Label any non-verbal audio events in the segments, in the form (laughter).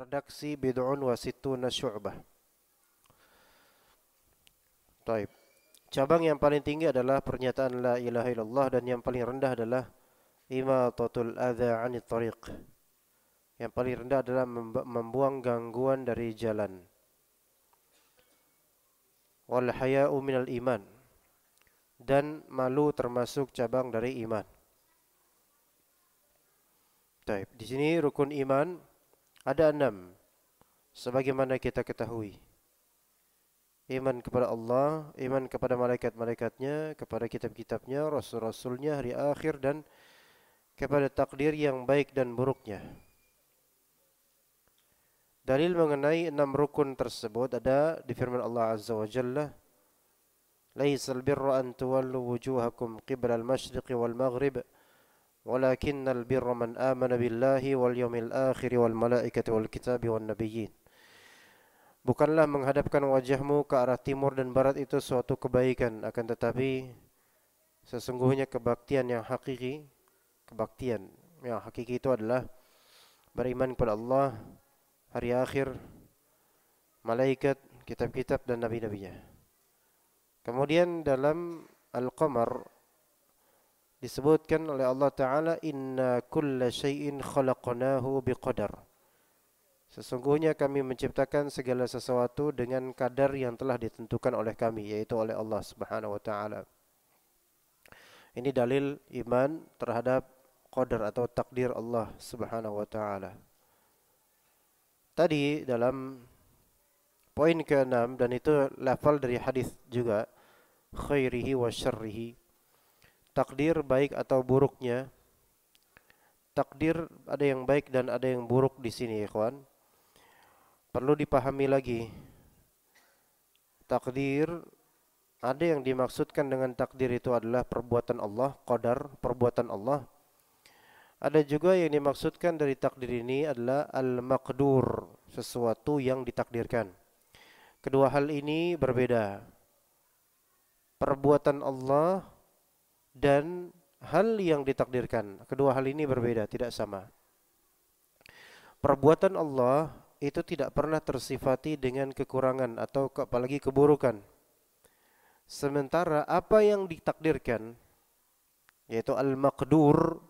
redaksi bid'un wa situna syu'bah. Taib. Cabang yang paling tinggi adalah pernyataan la ilaha illallah dan yang paling rendah adalah imatatul adza 'anit tariq. Yang paling rendah adalah membuang gangguan dari jalan. Wal haya'u minal iman. Dan malu termasuk cabang dari iman. Taib. Di sini rukun iman Ada enam Sebagaimana kita ketahui Iman kepada Allah Iman kepada malaikat-malaikatnya Kepada kitab-kitabnya Rasul-rasulnya hari akhir dan Kepada takdir yang baik dan buruknya Dalil mengenai enam rukun tersebut ada di firman Allah Azza wa Jalla Laisal birru an tuwallu wujuhakum qibla al-mashriqi wal-maghrib ولكن البر من آمن بالله واليوم الآخر والملائكة والكتاب والنبيين Bukanlah menghadapkan wajahmu ke arah timur dan barat itu suatu kebaikan Akan tetapi sesungguhnya kebaktian yang hakiki Kebaktian yang hakiki itu adalah Beriman kepada Allah Hari akhir Malaikat, kitab-kitab dan nabi-nabinya Kemudian dalam Al-Qamar disebutkan oleh Allah Ta'ala inna kulla syai'in khalaqnahu biqadar sesungguhnya kami menciptakan segala sesuatu dengan kadar yang telah ditentukan oleh kami yaitu oleh Allah Subhanahu wa taala ini dalil iman terhadap qadar atau takdir Allah Subhanahu wa taala tadi dalam poin ke-6 dan itu level dari hadis juga khairihi wa syarrihi takdir baik atau buruknya takdir ada yang baik dan ada yang buruk di sini ya kawan. perlu dipahami lagi takdir ada yang dimaksudkan dengan takdir itu adalah perbuatan Allah qadar perbuatan Allah ada juga yang dimaksudkan dari takdir ini adalah al-maqdur sesuatu yang ditakdirkan kedua hal ini berbeda perbuatan Allah dan hal yang ditakdirkan. Kedua hal ini berbeda, tidak sama. Perbuatan Allah itu tidak pernah tersifati dengan kekurangan atau apalagi keburukan. Sementara apa yang ditakdirkan yaitu al-maqdur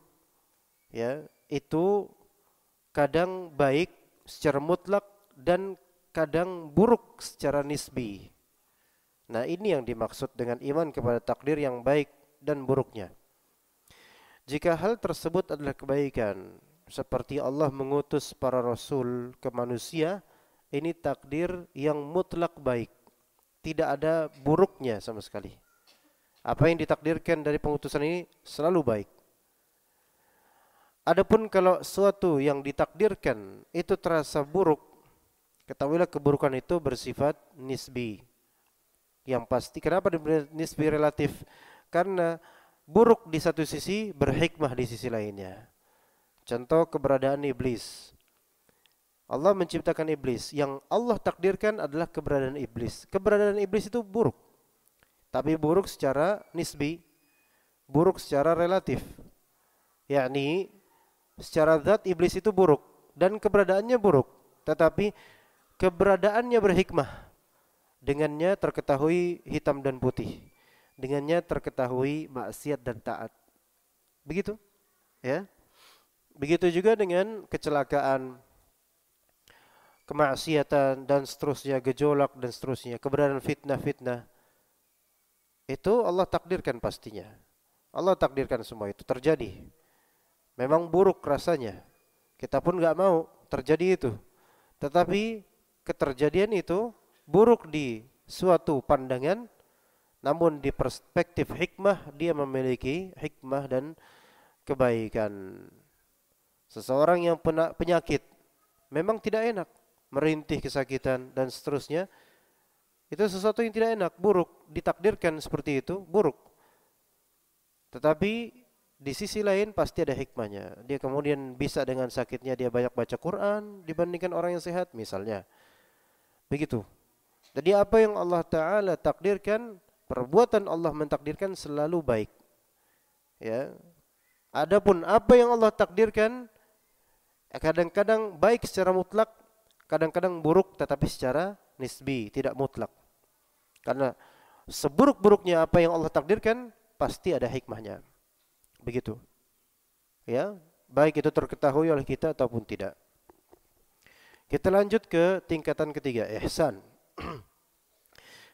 ya, itu kadang baik secara mutlak dan kadang buruk secara nisbi. Nah, ini yang dimaksud dengan iman kepada takdir yang baik dan buruknya. Jika hal tersebut adalah kebaikan, seperti Allah mengutus para rasul ke manusia, ini takdir yang mutlak baik. Tidak ada buruknya sama sekali. Apa yang ditakdirkan dari pengutusan ini selalu baik. Adapun kalau suatu yang ditakdirkan itu terasa buruk, ketahuilah keburukan itu bersifat nisbi. Yang pasti kenapa nisbi relatif? karena buruk di satu sisi, berhikmah di sisi lainnya. Contoh keberadaan iblis. Allah menciptakan iblis. Yang Allah takdirkan adalah keberadaan iblis. Keberadaan iblis itu buruk. Tapi buruk secara nisbi, buruk secara relatif. Yakni secara zat iblis itu buruk dan keberadaannya buruk, tetapi keberadaannya berhikmah. Dengannya terketahui hitam dan putih dengannya terketahui maksiat dan taat. Begitu. Ya. Begitu juga dengan kecelakaan, kemaksiatan dan seterusnya, gejolak dan seterusnya, keberadaan fitnah-fitnah. Itu Allah takdirkan pastinya. Allah takdirkan semua itu terjadi. Memang buruk rasanya. Kita pun nggak mau terjadi itu. Tetapi keterjadian itu buruk di suatu pandangan namun di perspektif hikmah dia memiliki hikmah dan kebaikan. Seseorang yang penyakit memang tidak enak, merintih kesakitan dan seterusnya. Itu sesuatu yang tidak enak, buruk, ditakdirkan seperti itu, buruk. Tetapi di sisi lain pasti ada hikmahnya. Dia kemudian bisa dengan sakitnya dia banyak baca Quran dibandingkan orang yang sehat misalnya. Begitu. Jadi apa yang Allah Ta'ala takdirkan Perbuatan Allah mentakdirkan selalu baik. Ya. Adapun apa yang Allah takdirkan kadang-kadang baik secara mutlak, kadang-kadang buruk tetapi secara nisbi, tidak mutlak. Karena seburuk-buruknya apa yang Allah takdirkan pasti ada hikmahnya. Begitu. Ya, baik itu terketahui oleh kita ataupun tidak. Kita lanjut ke tingkatan ketiga, ihsan. (clears throat)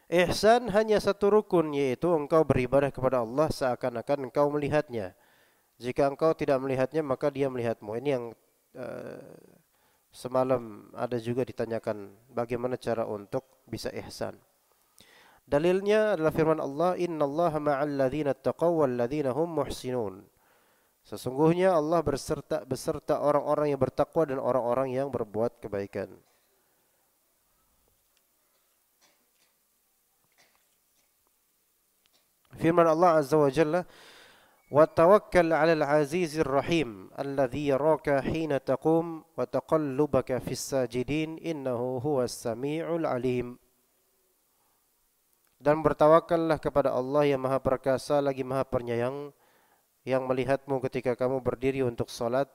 Ihsan hanya satu rukun yaitu engkau beribadah kepada Allah seakan-akan engkau melihatnya. Jika engkau tidak melihatnya maka dia melihatmu. Ini yang uh, semalam ada juga ditanyakan bagaimana cara untuk bisa ihsan. Dalilnya adalah firman Allah, "Innallaha ma'alladzina taqaw walladzina hum muhsinun." Sesungguhnya Allah berserta beserta orang-orang yang bertakwa dan orang-orang yang berbuat kebaikan. Firman Allah Azza wa Jalla, وتوكل على العزيز الرحيم الذي يراك حين تقوم وتقلبك في الساجدين إنه هو السميع العليم dan bertawakallah kepada Allah yang maha perkasa lagi maha penyayang yang melihatmu ketika kamu berdiri untuk salat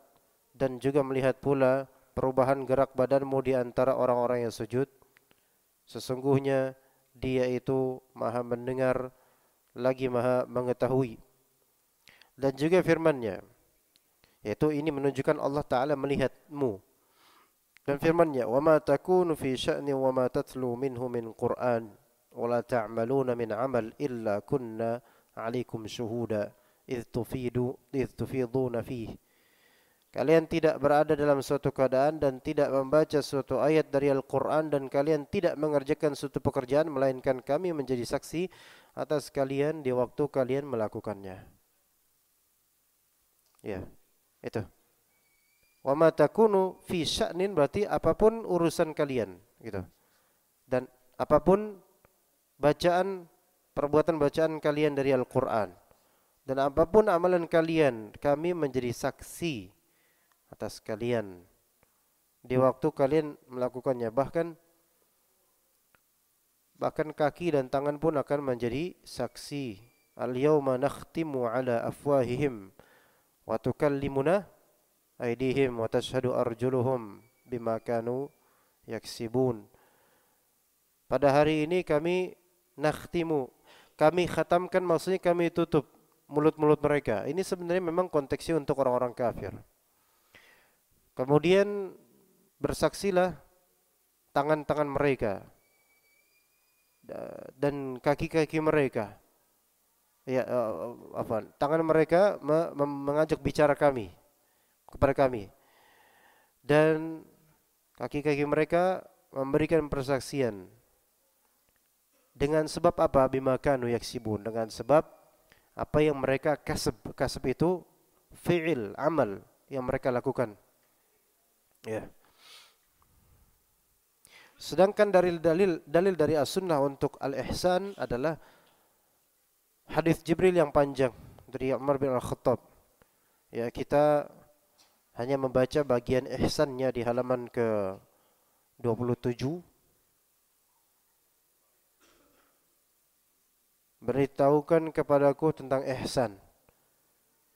dan juga melihat pula perubahan gerak badanmu di antara orang-orang yang sujud sesungguhnya dia itu maha mendengar lagi maha mengetahui. Dan juga firmannya, yaitu ini menunjukkan Allah Ta'ala melihatmu. Dan firmannya, وَمَا تَكُونُ فِي شَأْنِ وَمَا تَتْلُو مِنْهُ مِنْ قُرْآنِ وَلَا تَعْمَلُونَ مِنْ عَمَلْ إِلَّا كُنَّا عَلَيْكُمْ شُهُودًا إِذْ, تفيدوا إذ تفيضون فيه Kalian tidak berada dalam suatu keadaan dan tidak membaca suatu ayat dari Al-Quran dan kalian tidak mengerjakan suatu pekerjaan melainkan kami menjadi saksi atas kalian di waktu kalian melakukannya. Ya, itu. Wa matakunu fi sya'nin berarti apapun urusan kalian gitu. Dan apapun bacaan perbuatan bacaan kalian dari Al-Qur'an dan apapun amalan kalian kami menjadi saksi atas kalian di waktu kalian melakukannya bahkan bahkan kaki dan tangan pun akan menjadi saksi. al yauma nakhtimu ala afwahihim wa tukallimuna aydihim wa tashhadu arjuluhum bima kanu yaksibun. Pada hari ini kami nakhtimu, kami khatamkan maksudnya kami tutup mulut-mulut mereka. Ini sebenarnya memang konteksnya untuk orang-orang kafir. Kemudian bersaksilah tangan-tangan mereka dan kaki-kaki mereka ya eh, eh, apa tangan mereka mengajak bicara kami kepada kami dan kaki-kaki mereka memberikan persaksian dengan sebab apa bimakanu yaksibun dengan sebab apa yang mereka kasab kasab itu fi'il amal yang mereka lakukan ya yeah. Sedangkan dari dalil dalil dari as-sunnah untuk al-ihsan adalah hadis Jibril yang panjang dari Umar bin Al-Khattab. Ya, kita hanya membaca bagian ihsannya di halaman ke 27. Beritahukan kepadaku tentang ihsan.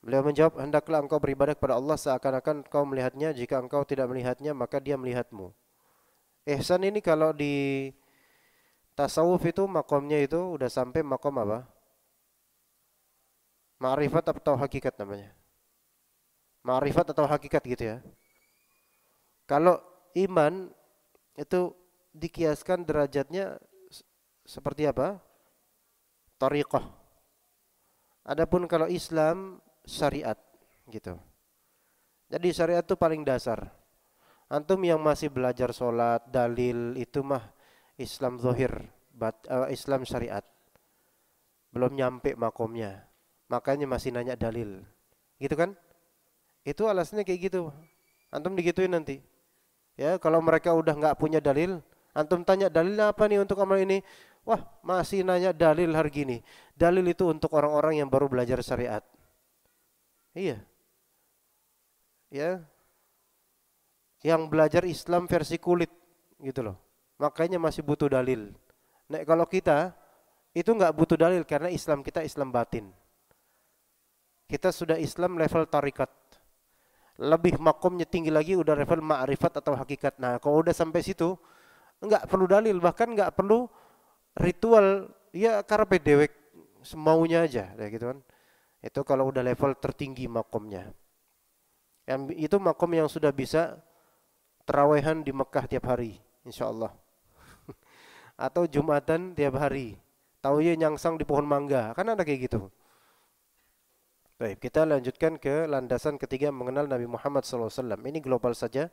Beliau menjawab, hendaklah engkau beribadah kepada Allah seakan-akan engkau melihatnya, jika engkau tidak melihatnya maka dia melihatmu. Ihsan ini kalau di tasawuf itu makomnya itu udah sampai makom apa? Ma'rifat atau hakikat namanya. Ma'rifat atau hakikat gitu ya. Kalau iman itu dikiaskan derajatnya seperti apa? Tariqah. Adapun kalau Islam syariat gitu. Jadi syariat itu paling dasar. Antum yang masih belajar sholat, dalil itu mah Islam zohir, bat, uh, Islam syariat. Belum nyampe makomnya. Makanya masih nanya dalil. Gitu kan? Itu alasnya kayak gitu. Antum digituin nanti. Ya, kalau mereka udah nggak punya dalil, antum tanya dalilnya apa nih untuk amal ini? Wah, masih nanya dalil hari gini. Dalil itu untuk orang-orang yang baru belajar syariat. Iya. Ya, yang belajar Islam versi kulit gitu loh. Makanya masih butuh dalil. Nah, kalau kita itu nggak butuh dalil karena Islam kita Islam batin. Kita sudah Islam level tarikat. Lebih makomnya tinggi lagi udah level ma'rifat atau hakikat. Nah, kalau udah sampai situ nggak perlu dalil bahkan nggak perlu ritual ya karpe dewek semaunya aja ya gitu kan. Itu kalau udah level tertinggi makomnya. Yang itu makom yang sudah bisa terawehan di Mekah tiap hari, insya Allah. (laughs) Atau Jumatan tiap hari. ya nyangsang di pohon mangga, kan ada kayak gitu. Baik, kita lanjutkan ke landasan ketiga mengenal Nabi Muhammad SAW. Ini global saja.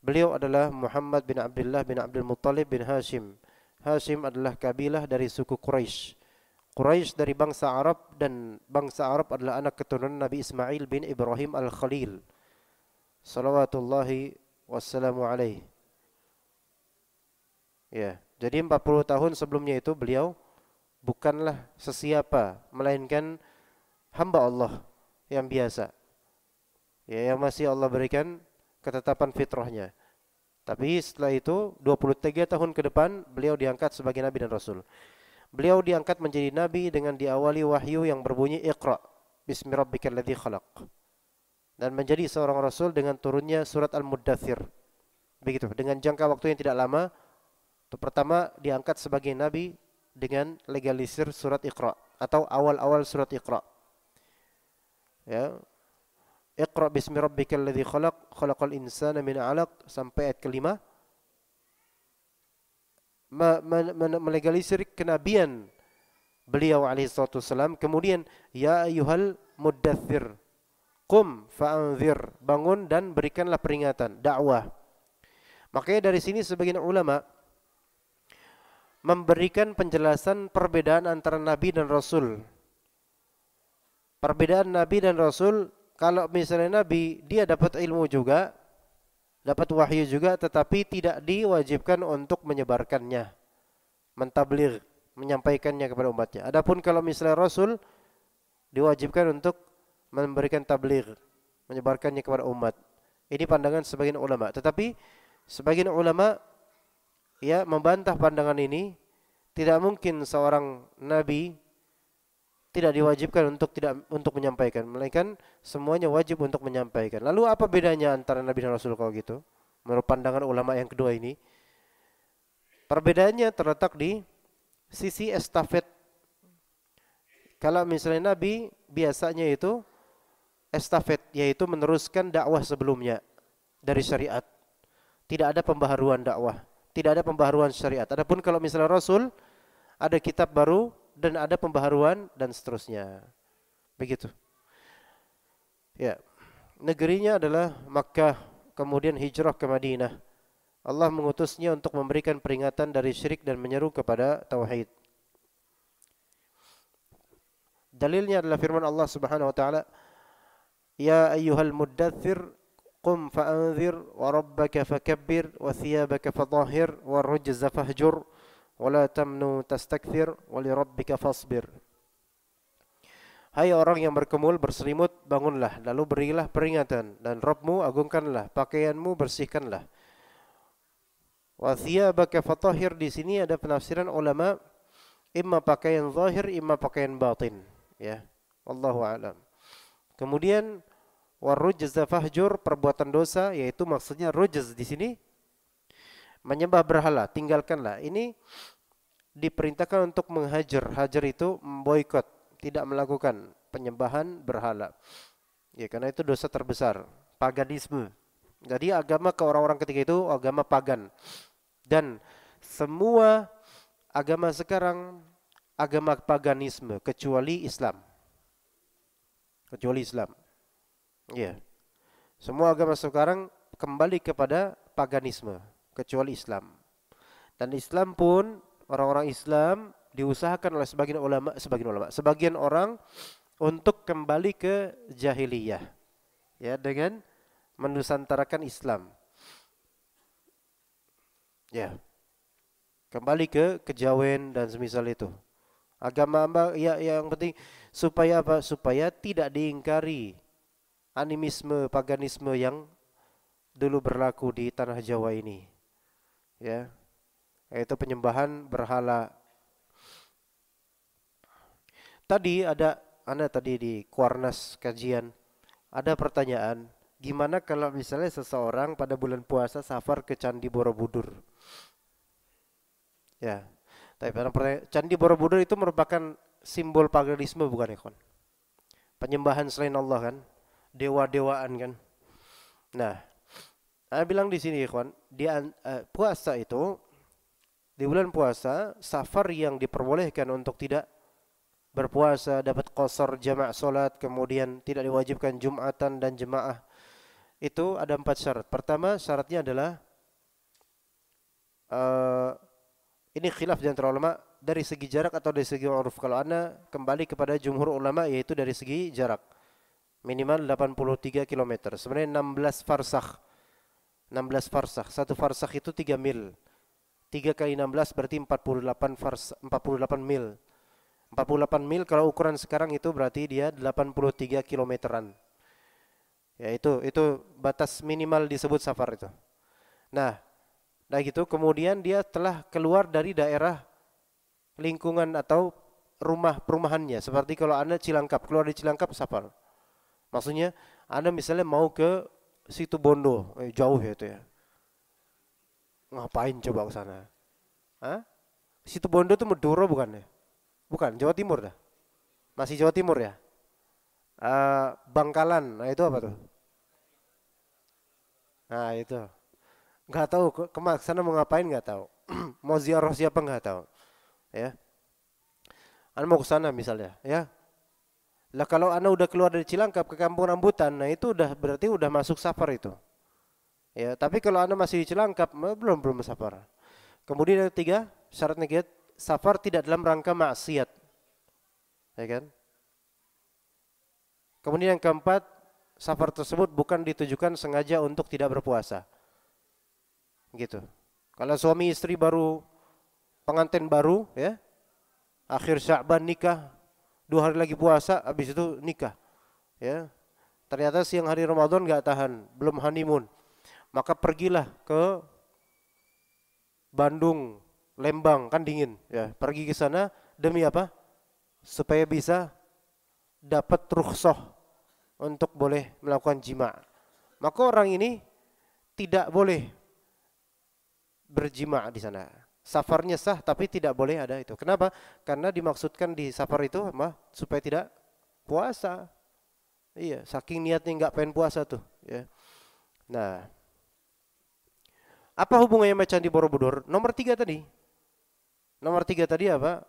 Beliau adalah Muhammad bin Abdullah bin Abdul Muttalib bin Hashim. Hashim adalah kabilah dari suku Quraisy. Quraisy dari bangsa Arab dan bangsa Arab adalah anak keturunan Nabi Ismail bin Ibrahim al-Khalil. Salawatullahi wassalamu Ya, jadi 40 tahun sebelumnya itu beliau bukanlah sesiapa melainkan hamba Allah yang biasa. Ya, yang masih Allah berikan ketetapan fitrahnya. Tapi setelah itu 23 tahun ke depan beliau diangkat sebagai nabi dan rasul. Beliau diangkat menjadi nabi dengan diawali wahyu yang berbunyi Iqra bismi rabbikal ladzi khalaq dan menjadi seorang rasul dengan turunnya surat Al-Muddathir. Begitu, dengan jangka waktu yang tidak lama, pertama diangkat sebagai nabi dengan legalisir surat Iqra atau awal-awal surat Iqra. Ya. Iqra bismi rabbikal ladzi khalaq, khalaqal insana min 'alaq sampai ayat kelima. Melegalisir kenabian beliau alaihi salatu Kemudian ya ayyuhal muddathir Kum fa'anzir, bangun dan berikanlah peringatan, dakwah. Makanya dari sini sebagian ulama memberikan penjelasan perbedaan antara nabi dan rasul. Perbedaan nabi dan rasul, kalau misalnya nabi dia dapat ilmu juga, dapat wahyu juga tetapi tidak diwajibkan untuk menyebarkannya, mentablir, menyampaikannya kepada umatnya. Adapun kalau misalnya rasul diwajibkan untuk memberikan tabligh, menyebarkannya kepada umat. Ini pandangan sebagian ulama. Tetapi sebagian ulama ya membantah pandangan ini. Tidak mungkin seorang nabi tidak diwajibkan untuk tidak untuk menyampaikan, melainkan semuanya wajib untuk menyampaikan. Lalu apa bedanya antara nabi dan rasul kalau gitu? Menurut pandangan ulama yang kedua ini, perbedaannya terletak di sisi estafet. Kalau misalnya nabi biasanya itu estafet yaitu meneruskan dakwah sebelumnya dari syariat. Tidak ada pembaharuan dakwah, tidak ada pembaharuan syariat. Adapun kalau misalnya Rasul ada kitab baru dan ada pembaharuan dan seterusnya. Begitu. Ya. Negerinya adalah Makkah, kemudian hijrah ke Madinah. Allah mengutusnya untuk memberikan peringatan dari syirik dan menyeru kepada tauhid. Dalilnya adalah firman Allah Subhanahu wa taala, يا أيها المدثر قم فأنذر وربك فكبر وثيابك Wa la tamnu ولا Wa تستكثر ولربك فاصبر Hai orang yang berkemul berselimut bangunlah lalu berilah peringatan dan Robmu agungkanlah pakaianmu bersihkanlah Wathiyabaka fatahir di sini ada penafsiran ulama imma pakaian zahir imma pakaian batin ya Allahu alam Kemudian warujza fahjur perbuatan dosa yaitu maksudnya rujz di sini menyembah berhala tinggalkanlah ini diperintahkan untuk menghajar hajar itu memboikot tidak melakukan penyembahan berhala ya karena itu dosa terbesar paganisme jadi agama ke orang-orang ketika itu agama pagan dan semua agama sekarang agama paganisme kecuali Islam kecuali Islam Ya, Semua agama sekarang kembali kepada paganisme kecuali Islam. Dan Islam pun orang-orang Islam diusahakan oleh sebagian ulama, sebagian ulama, sebagian orang untuk kembali ke jahiliyah. Ya, dengan menusantarakan Islam. Ya. Kembali ke kejawen dan semisal itu. Agama ya yang penting supaya apa? Supaya tidak diingkari animisme paganisme yang dulu berlaku di tanah Jawa ini. Ya. Yaitu penyembahan berhala. Tadi ada Anda tadi di Kuarnas kajian ada pertanyaan, gimana kalau misalnya seseorang pada bulan puasa safar ke Candi Borobudur? Ya. Tapi Candi Borobudur itu merupakan simbol paganisme bukan ya, kon? Penyembahan selain Allah kan? dewa-dewaan kan. Nah, saya bilang di sini ikhwan, di uh, puasa itu di bulan puasa safar yang diperbolehkan untuk tidak berpuasa dapat kosor jamak solat kemudian tidak diwajibkan jumatan dan jemaah itu ada empat syarat pertama syaratnya adalah uh, ini khilaf di ulama dari segi jarak atau dari segi uruf kalau anda kembali kepada jumhur ulama yaitu dari segi jarak minimal 83 km. Sebenarnya 16 farsakh. 16 farsakh. Satu farsakh itu 3 mil. 3 kali 16 berarti 48 fars 48 mil. 48 mil kalau ukuran sekarang itu berarti dia 83 kilometeran. Ya itu itu batas minimal disebut safar itu. Nah, nah gitu kemudian dia telah keluar dari daerah lingkungan atau rumah perumahannya seperti kalau Anda Cilangkap, keluar di Cilangkap safar. Maksudnya Anda misalnya mau ke situ Bondo, eh, jauh ya itu ya. Ngapain coba ke sana? Hah? Situ Bondo itu Meduro bukan ya? Bukan, Jawa Timur dah. Masih Jawa Timur ya? Uh, Bangkalan, nah itu apa tuh? Nah itu. Nggak tahu ke, ke sana mau ngapain nggak tahu. (clears throat) mau ziarah siapa nggak tahu. Ya. Anda mau ke sana misalnya, ya lah kalau Anda udah keluar dari Cilangkap ke kampung Rambutan, nah itu udah berarti udah masuk safar itu. Ya, tapi kalau Anda masih di Cilangkap, belum belum safar. Kemudian yang ketiga, syarat negatif, safar tidak dalam rangka maksiat. Ya kan? Kemudian yang keempat, safar tersebut bukan ditujukan sengaja untuk tidak berpuasa. Gitu. Kalau suami istri baru pengantin baru ya, akhir Sya'ban nikah, dua hari lagi puasa habis itu nikah ya ternyata siang hari Ramadan nggak tahan belum honeymoon maka pergilah ke Bandung Lembang kan dingin ya pergi ke sana demi apa supaya bisa dapat rukhsah untuk boleh melakukan jima maka orang ini tidak boleh berjima di sana safarnya sah tapi tidak boleh ada itu. Kenapa? Karena dimaksudkan di safar itu mah supaya tidak puasa. Iya, saking niatnya nggak pengen puasa tuh. Ya. Nah, apa hubungannya sama Candi Borobudur? Nomor tiga tadi. Nomor tiga tadi apa?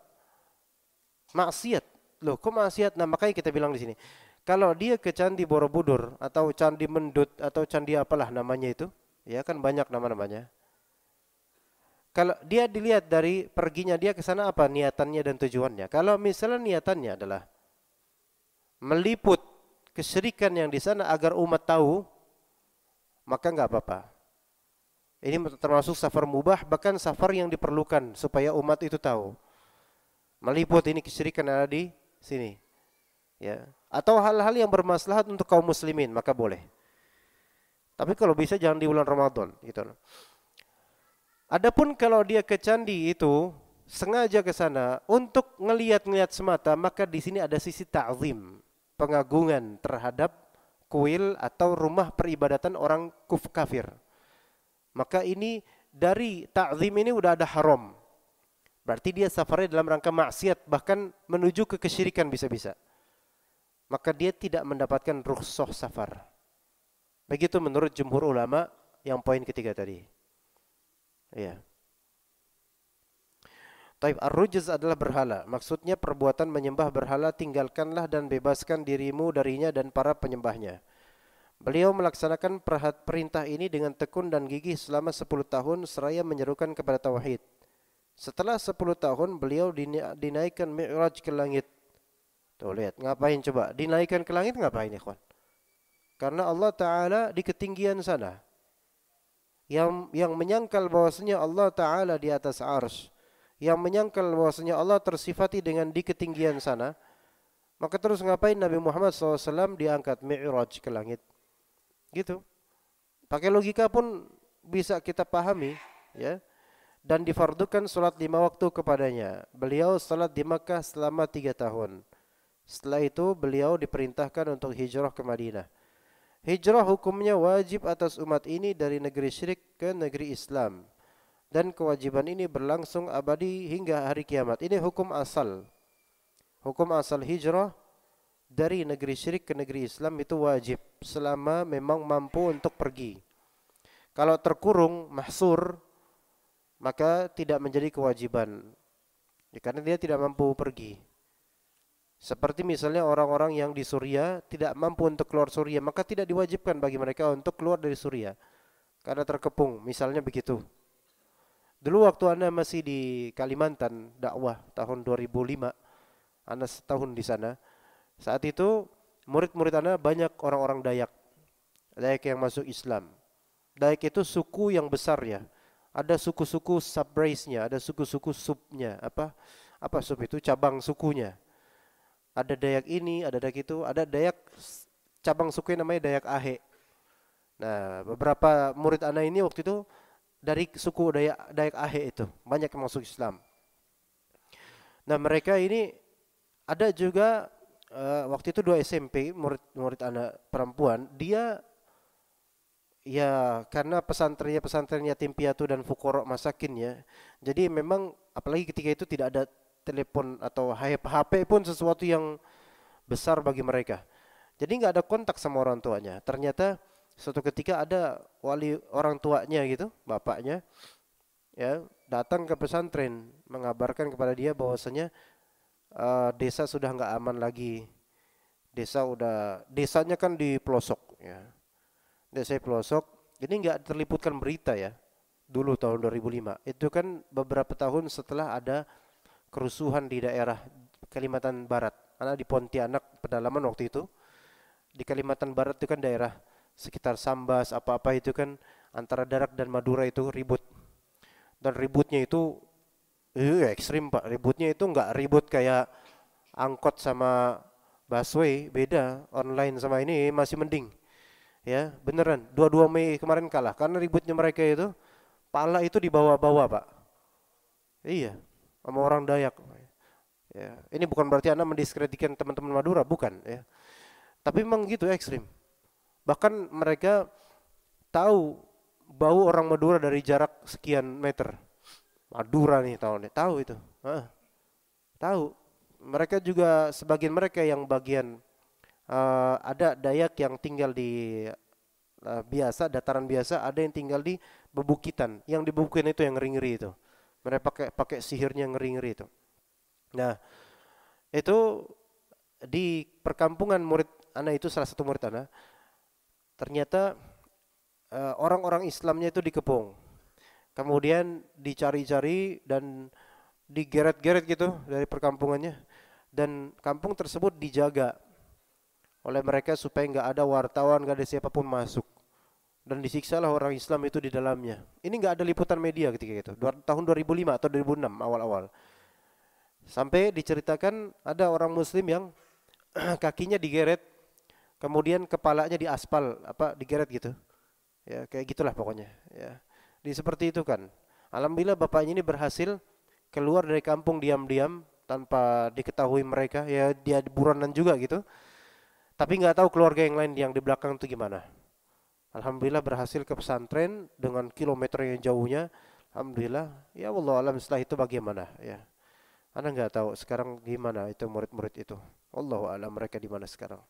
Maksiat. Loh, kok maksiat? Nah, makanya kita bilang di sini. Kalau dia ke Candi Borobudur atau Candi Mendut atau Candi apalah namanya itu, ya kan banyak nama-namanya kalau dia dilihat dari perginya dia ke sana apa niatannya dan tujuannya. Kalau misalnya niatannya adalah meliput kesyirikan yang di sana agar umat tahu, maka nggak apa-apa. Ini termasuk safar mubah, bahkan safar yang diperlukan supaya umat itu tahu. Meliput ini kesyirikan ada di sini. Ya, atau hal-hal yang bermaslahat untuk kaum muslimin, maka boleh. Tapi kalau bisa jangan di bulan Ramadan gitu loh. Adapun kalau dia ke candi itu sengaja ke sana untuk ngeliat-ngeliat semata, maka di sini ada sisi ta'zim, pengagungan terhadap kuil atau rumah peribadatan orang kuf kafir. Maka ini dari ta'zim ini udah ada haram. Berarti dia safari dalam rangka maksiat bahkan menuju ke kesyirikan bisa-bisa. Maka dia tidak mendapatkan rukhsah safar. Begitu menurut jumhur ulama yang poin ketiga tadi. Ya, Taib ar adalah berhala. Maksudnya perbuatan menyembah berhala tinggalkanlah dan bebaskan dirimu darinya dan para penyembahnya. Beliau melaksanakan perintah ini dengan tekun dan gigih selama 10 tahun seraya menyerukan kepada tauhid. Setelah 10 tahun beliau dinaikkan mi'raj ke langit. Tuh lihat, ngapain coba? Dinaikkan ke langit ngapain ikhwan? Karena Allah Ta'ala di ketinggian sana yang yang menyangkal bahwasanya Allah taala di atas arsy, yang menyangkal bahwasanya Allah tersifati dengan di ketinggian sana, maka terus ngapain Nabi Muhammad SAW diangkat mi'raj ke langit? Gitu. Pakai logika pun bisa kita pahami, ya. Dan difardukan sholat lima waktu kepadanya. Beliau sholat di Makkah selama tiga tahun. Setelah itu beliau diperintahkan untuk hijrah ke Madinah. Hijrah hukumnya wajib atas umat ini dari negeri syirik ke negeri Islam. Dan kewajiban ini berlangsung abadi hingga hari kiamat. Ini hukum asal. Hukum asal hijrah dari negeri syirik ke negeri Islam itu wajib selama memang mampu untuk pergi. Kalau terkurung, mahsur, maka tidak menjadi kewajiban. Ya, karena dia tidak mampu pergi. Seperti misalnya orang-orang yang di Suria tidak mampu untuk keluar Suria, maka tidak diwajibkan bagi mereka untuk keluar dari Suria karena terkepung, misalnya begitu. Dulu waktu Anda masih di Kalimantan dakwah tahun 2005, Anda setahun di sana. Saat itu murid-murid Anda banyak orang-orang Dayak. Dayak yang masuk Islam. Dayak itu suku yang besar ya. Ada suku-suku sub-race-nya, ada suku-suku sub-nya apa apa sub itu cabang sukunya ada Dayak ini, ada Dayak itu, ada Dayak cabang suku yang namanya Dayak Ahe. Nah, beberapa murid anak ini waktu itu dari suku Dayak, Dayak Ahe itu, banyak yang masuk Islam. Nah, mereka ini ada juga uh, waktu itu dua SMP murid-murid anak perempuan, dia ya karena pesantrennya pesantrennya yatim piatu dan fukorok masakin ya. Jadi memang apalagi ketika itu tidak ada telepon atau HP pun sesuatu yang besar bagi mereka. Jadi nggak ada kontak sama orang tuanya. Ternyata suatu ketika ada wali orang tuanya gitu, bapaknya, ya datang ke pesantren mengabarkan kepada dia bahwasanya uh, desa sudah nggak aman lagi. Desa udah desanya kan di pelosok ya. Desa pelosok. Ini nggak terliputkan berita ya dulu tahun 2005. Itu kan beberapa tahun setelah ada kerusuhan di daerah Kalimantan Barat. karena di Pontianak pedalaman waktu itu. Di Kalimantan Barat itu kan daerah sekitar Sambas apa-apa itu kan antara Darak dan Madura itu ribut. Dan ributnya itu eh, ekstrim pak. Ributnya itu nggak ribut kayak angkot sama busway beda online sama ini masih mending ya beneran dua dua Mei kemarin kalah karena ributnya mereka itu pala itu dibawa-bawa pak iya sama orang Dayak. Ya, ini bukan berarti Anda mendiskreditkan teman-teman Madura, bukan ya. Tapi memang gitu ekstrim. Bahkan mereka tahu bau orang Madura dari jarak sekian meter. Madura nih tahu nih, tahu itu. Hah. Tahu. Mereka juga sebagian mereka yang bagian uh, ada Dayak yang tinggal di uh, biasa dataran biasa, ada yang tinggal di bebukitan. Yang di bebukitan itu yang ngeri-ngeri itu. Mereka pakai pakai sihirnya ngeri-ngeri itu. Nah, itu di perkampungan murid anak itu salah satu murid anak ternyata eh, orang-orang Islamnya itu dikepung. Kemudian dicari-cari dan digeret-geret gitu dari perkampungannya dan kampung tersebut dijaga oleh mereka supaya nggak ada wartawan, nggak ada siapapun masuk dan disiksalah orang Islam itu di dalamnya. Ini nggak ada liputan media ketika itu. Tahun 2005 atau 2006 awal-awal. Sampai diceritakan ada orang muslim yang (clears throat) kakinya digeret, kemudian kepalanya diaspal, apa digeret gitu. Ya, kayak gitulah pokoknya, ya. Di seperti itu kan. Alhamdulillah bapaknya ini berhasil keluar dari kampung diam-diam tanpa diketahui mereka, ya dia buronan juga gitu. Tapi nggak tahu keluarga yang lain yang di belakang itu gimana. Alhamdulillah berhasil ke pesantren dengan kilometer yang jauhnya. Alhamdulillah. Ya Allah alam setelah itu bagaimana ya. Anda nggak tahu sekarang gimana itu murid-murid itu. Allah alam mereka di mana sekarang.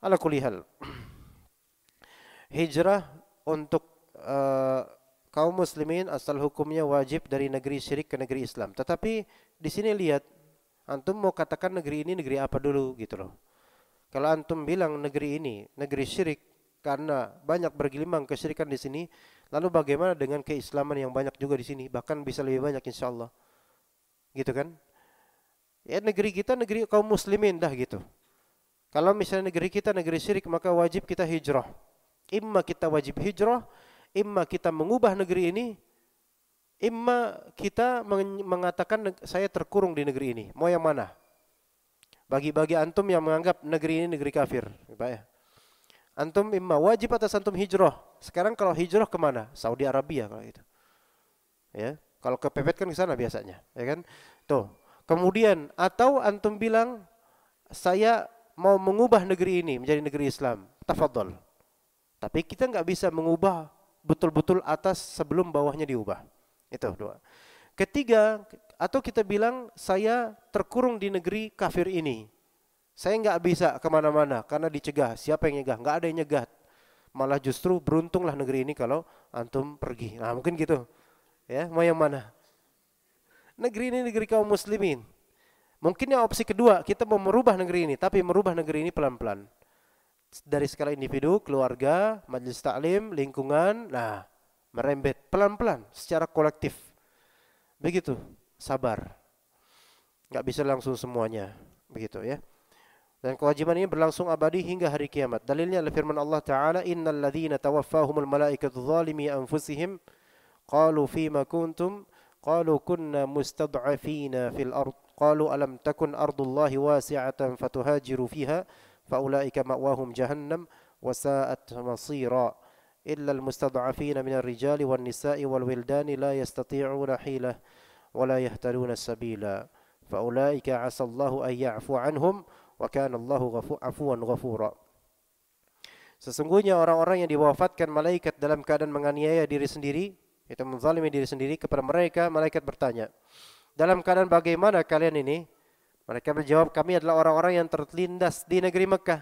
Ala kulihal. (clears throat) Hijrah untuk uh, kaum muslimin asal hukumnya wajib dari negeri syirik ke negeri Islam. Tetapi di sini lihat antum mau katakan negeri ini negeri apa dulu gitu loh. Kalau antum bilang negeri ini negeri syirik, karena banyak bergelimang kesyirikan di sini. Lalu bagaimana dengan keislaman yang banyak juga di sini? Bahkan bisa lebih banyak insya Allah. Gitu kan? Ya negeri kita negeri kaum muslimin dah gitu. Kalau misalnya negeri kita negeri syirik maka wajib kita hijrah. Imma kita wajib hijrah, imma kita mengubah negeri ini, imma kita mengatakan saya terkurung di negeri ini. Mau yang mana? Bagi-bagi antum yang menganggap negeri ini negeri kafir, Pak ya. Antum imma wajib atas antum hijrah. Sekarang kalau hijrah kemana? Saudi Arabia kalau itu. Ya, kalau kepepet kan ke sana biasanya, ya kan? Tuh. Kemudian atau antum bilang saya mau mengubah negeri ini menjadi negeri Islam. Tafadhol. Tapi kita nggak bisa mengubah betul-betul atas sebelum bawahnya diubah. Itu dua. Ketiga, atau kita bilang saya terkurung di negeri kafir ini. Saya nggak bisa kemana-mana karena dicegah. Siapa yang nyegah? Nggak ada yang nyegat. Malah justru beruntunglah negeri ini kalau antum pergi. Nah mungkin gitu. Ya, mau yang mana? Negeri ini negeri kaum muslimin. Mungkin yang opsi kedua, kita mau merubah negeri ini, tapi merubah negeri ini pelan-pelan. Dari skala individu, keluarga, majelis taklim, lingkungan, nah merembet pelan-pelan secara kolektif. Begitu, sabar. Gak bisa langsung semuanya, begitu ya. Dan kewajiban ini berlangsung abadi hingga hari kiamat. Dalilnya adalah firman Allah Ta'ala, Innal ladhina tawaffahumul malaikatu zalimi anfusihim, qalu fima kuntum, qalu kunna mustad'afina fil ard. Qalu alam takun ardullahi wasi'atan fatuhajiru fiha, faulaika ma'wahum jahannam, wasa'at masira. إلا المستضعفين من الرجال والنساء والولدان لا يستطيعون حيلة ولا يهتدون سبيلا فأولئك عسى الله أن يعفو عنهم wa kana Allahu afuwan ghafura. Sesungguhnya orang-orang yang diwafatkan malaikat dalam keadaan menganiaya diri sendiri, itu menzalimi diri sendiri kepada mereka malaikat bertanya, "Dalam keadaan bagaimana kalian ini?" Mereka berjawab, "Kami adalah orang-orang yang tertindas di negeri Mekah."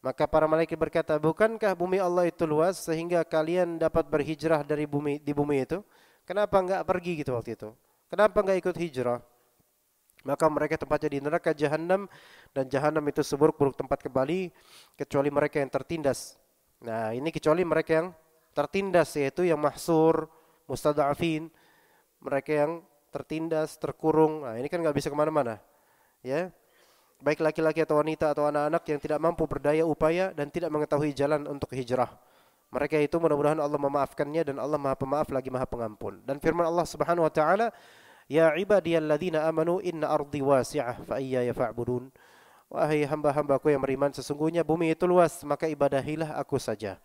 Maka para malaikat berkata, "Bukankah bumi Allah itu luas sehingga kalian dapat berhijrah dari bumi di bumi itu? Kenapa enggak pergi gitu waktu itu? Kenapa enggak ikut hijrah?" maka mereka tempatnya di neraka jahanam dan jahanam itu seburuk-buruk tempat kembali kecuali mereka yang tertindas. Nah, ini kecuali mereka yang tertindas yaitu yang mahsur, mustada'afin, mereka yang tertindas, terkurung. Nah, ini kan nggak bisa kemana mana Ya. Baik laki-laki atau wanita atau anak-anak yang tidak mampu berdaya upaya dan tidak mengetahui jalan untuk hijrah. Mereka itu mudah-mudahan Allah memaafkannya dan Allah Maha Pemaaf lagi Maha Pengampun. Dan firman Allah Subhanahu wa taala Ya ibadiyalladzina amanu inna ardi wasi'ah fa iyaya fa'budun. Wahai hamba-hambaku yang beriman, sesungguhnya bumi itu luas, maka ibadahilah aku saja.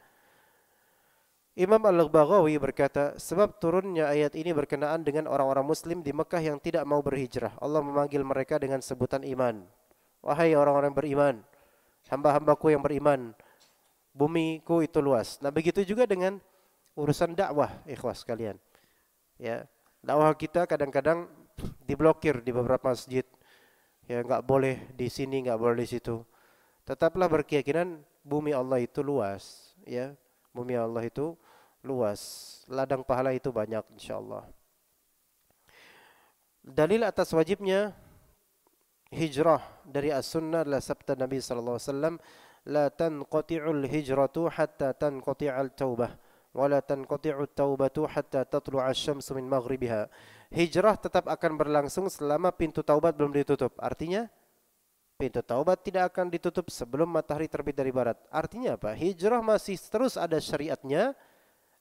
Imam Al-Baghawi berkata, sebab turunnya ayat ini berkenaan dengan orang-orang muslim di Mekah yang tidak mau berhijrah. Allah memanggil mereka dengan sebutan iman. Wahai orang-orang beriman, hamba-hambaku yang beriman, bumiku itu luas. Nah begitu juga dengan urusan dakwah, ikhwas kalian. Ya, dakwah kita kadang-kadang diblokir di beberapa masjid ya nggak boleh di sini nggak boleh di situ tetaplah berkeyakinan bumi Allah itu luas ya bumi Allah itu luas ladang pahala itu banyak insyaallah dalil atas wajibnya hijrah dari as-sunnah adalah sabda Nabi sallallahu alaihi wasallam la tanqati'ul hijratu hatta tanqati'al taubah wala tanqati'u taubatu hatta tatlu'a syamsu min maghribiha. Hijrah tetap akan berlangsung selama pintu taubat belum ditutup. Artinya pintu taubat tidak akan ditutup sebelum matahari terbit dari barat. Artinya apa? Hijrah masih terus ada syariatnya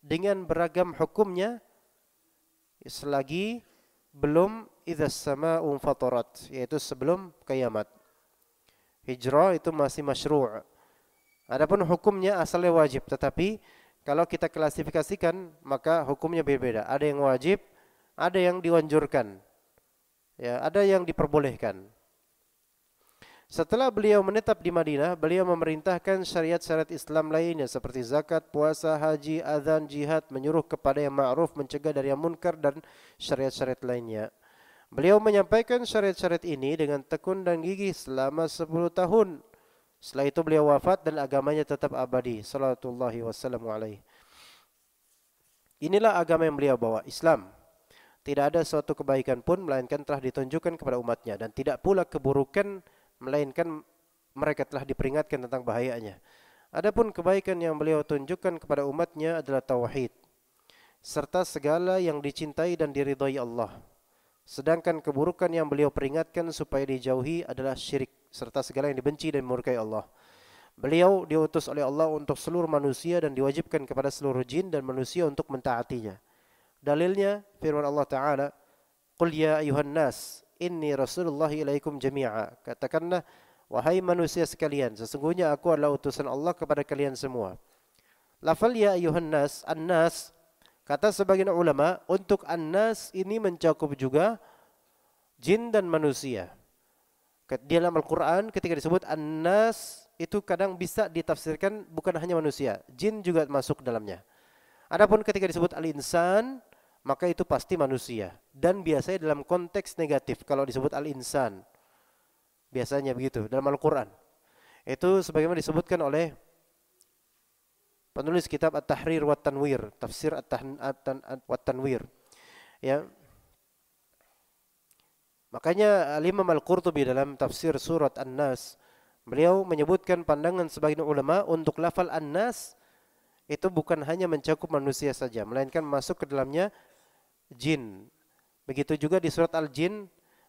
dengan beragam hukumnya selagi belum idza sama'u fatarat, yaitu sebelum kiamat. Hijrah itu masih masyru'. Adapun hukumnya asalnya wajib tetapi kalau kita klasifikasikan maka hukumnya berbeda. Ada yang wajib, ada yang diwanjurkan. Ya, ada yang diperbolehkan. Setelah beliau menetap di Madinah, beliau memerintahkan syariat-syariat Islam lainnya seperti zakat, puasa, haji, azan, jihad, menyuruh kepada yang ma'ruf, mencegah dari yang munkar dan syariat-syariat lainnya. Beliau menyampaikan syariat-syariat ini dengan tekun dan gigih selama 10 tahun Setelah itu beliau wafat dan agamanya tetap abadi. Salatullahi wassalamu alaihi. Inilah agama yang beliau bawa, Islam. Tidak ada suatu kebaikan pun melainkan telah ditunjukkan kepada umatnya. Dan tidak pula keburukan melainkan mereka telah diperingatkan tentang bahayanya. Adapun kebaikan yang beliau tunjukkan kepada umatnya adalah tauhid serta segala yang dicintai dan diridhai Allah. Sedangkan keburukan yang beliau peringatkan supaya dijauhi adalah syirik serta segala yang dibenci dan murka Allah. Beliau diutus oleh Allah untuk seluruh manusia dan diwajibkan kepada seluruh jin dan manusia untuk mentaatinya. Dalilnya firman Allah Ta'ala, Qul ya ayuhan nas, inni rasulullah ilaikum jami'a. Katakanlah, wahai manusia sekalian, sesungguhnya aku adalah utusan Allah kepada kalian semua. Lafal ya ayuhan nas, an-nas, Kata sebagian ulama, untuk Anas ini mencakup juga jin dan manusia. Di dalam Al-Quran ketika disebut Anas itu kadang bisa ditafsirkan bukan hanya manusia, jin juga masuk dalamnya. Adapun ketika disebut al-insan, maka itu pasti manusia dan biasanya dalam konteks negatif kalau disebut al-insan. Biasanya begitu dalam Al-Qur'an. Itu sebagaimana disebutkan oleh penulis kitab At-Tahrir wa Tanwir, tafsir At-Tanwir. Ya. Makanya Al Imam Al-Qurtubi dalam tafsir surat An-Nas, beliau menyebutkan pandangan sebagian ulama untuk lafal An-Nas itu bukan hanya mencakup manusia saja, melainkan masuk ke dalamnya jin. Begitu juga di surat Al-Jin,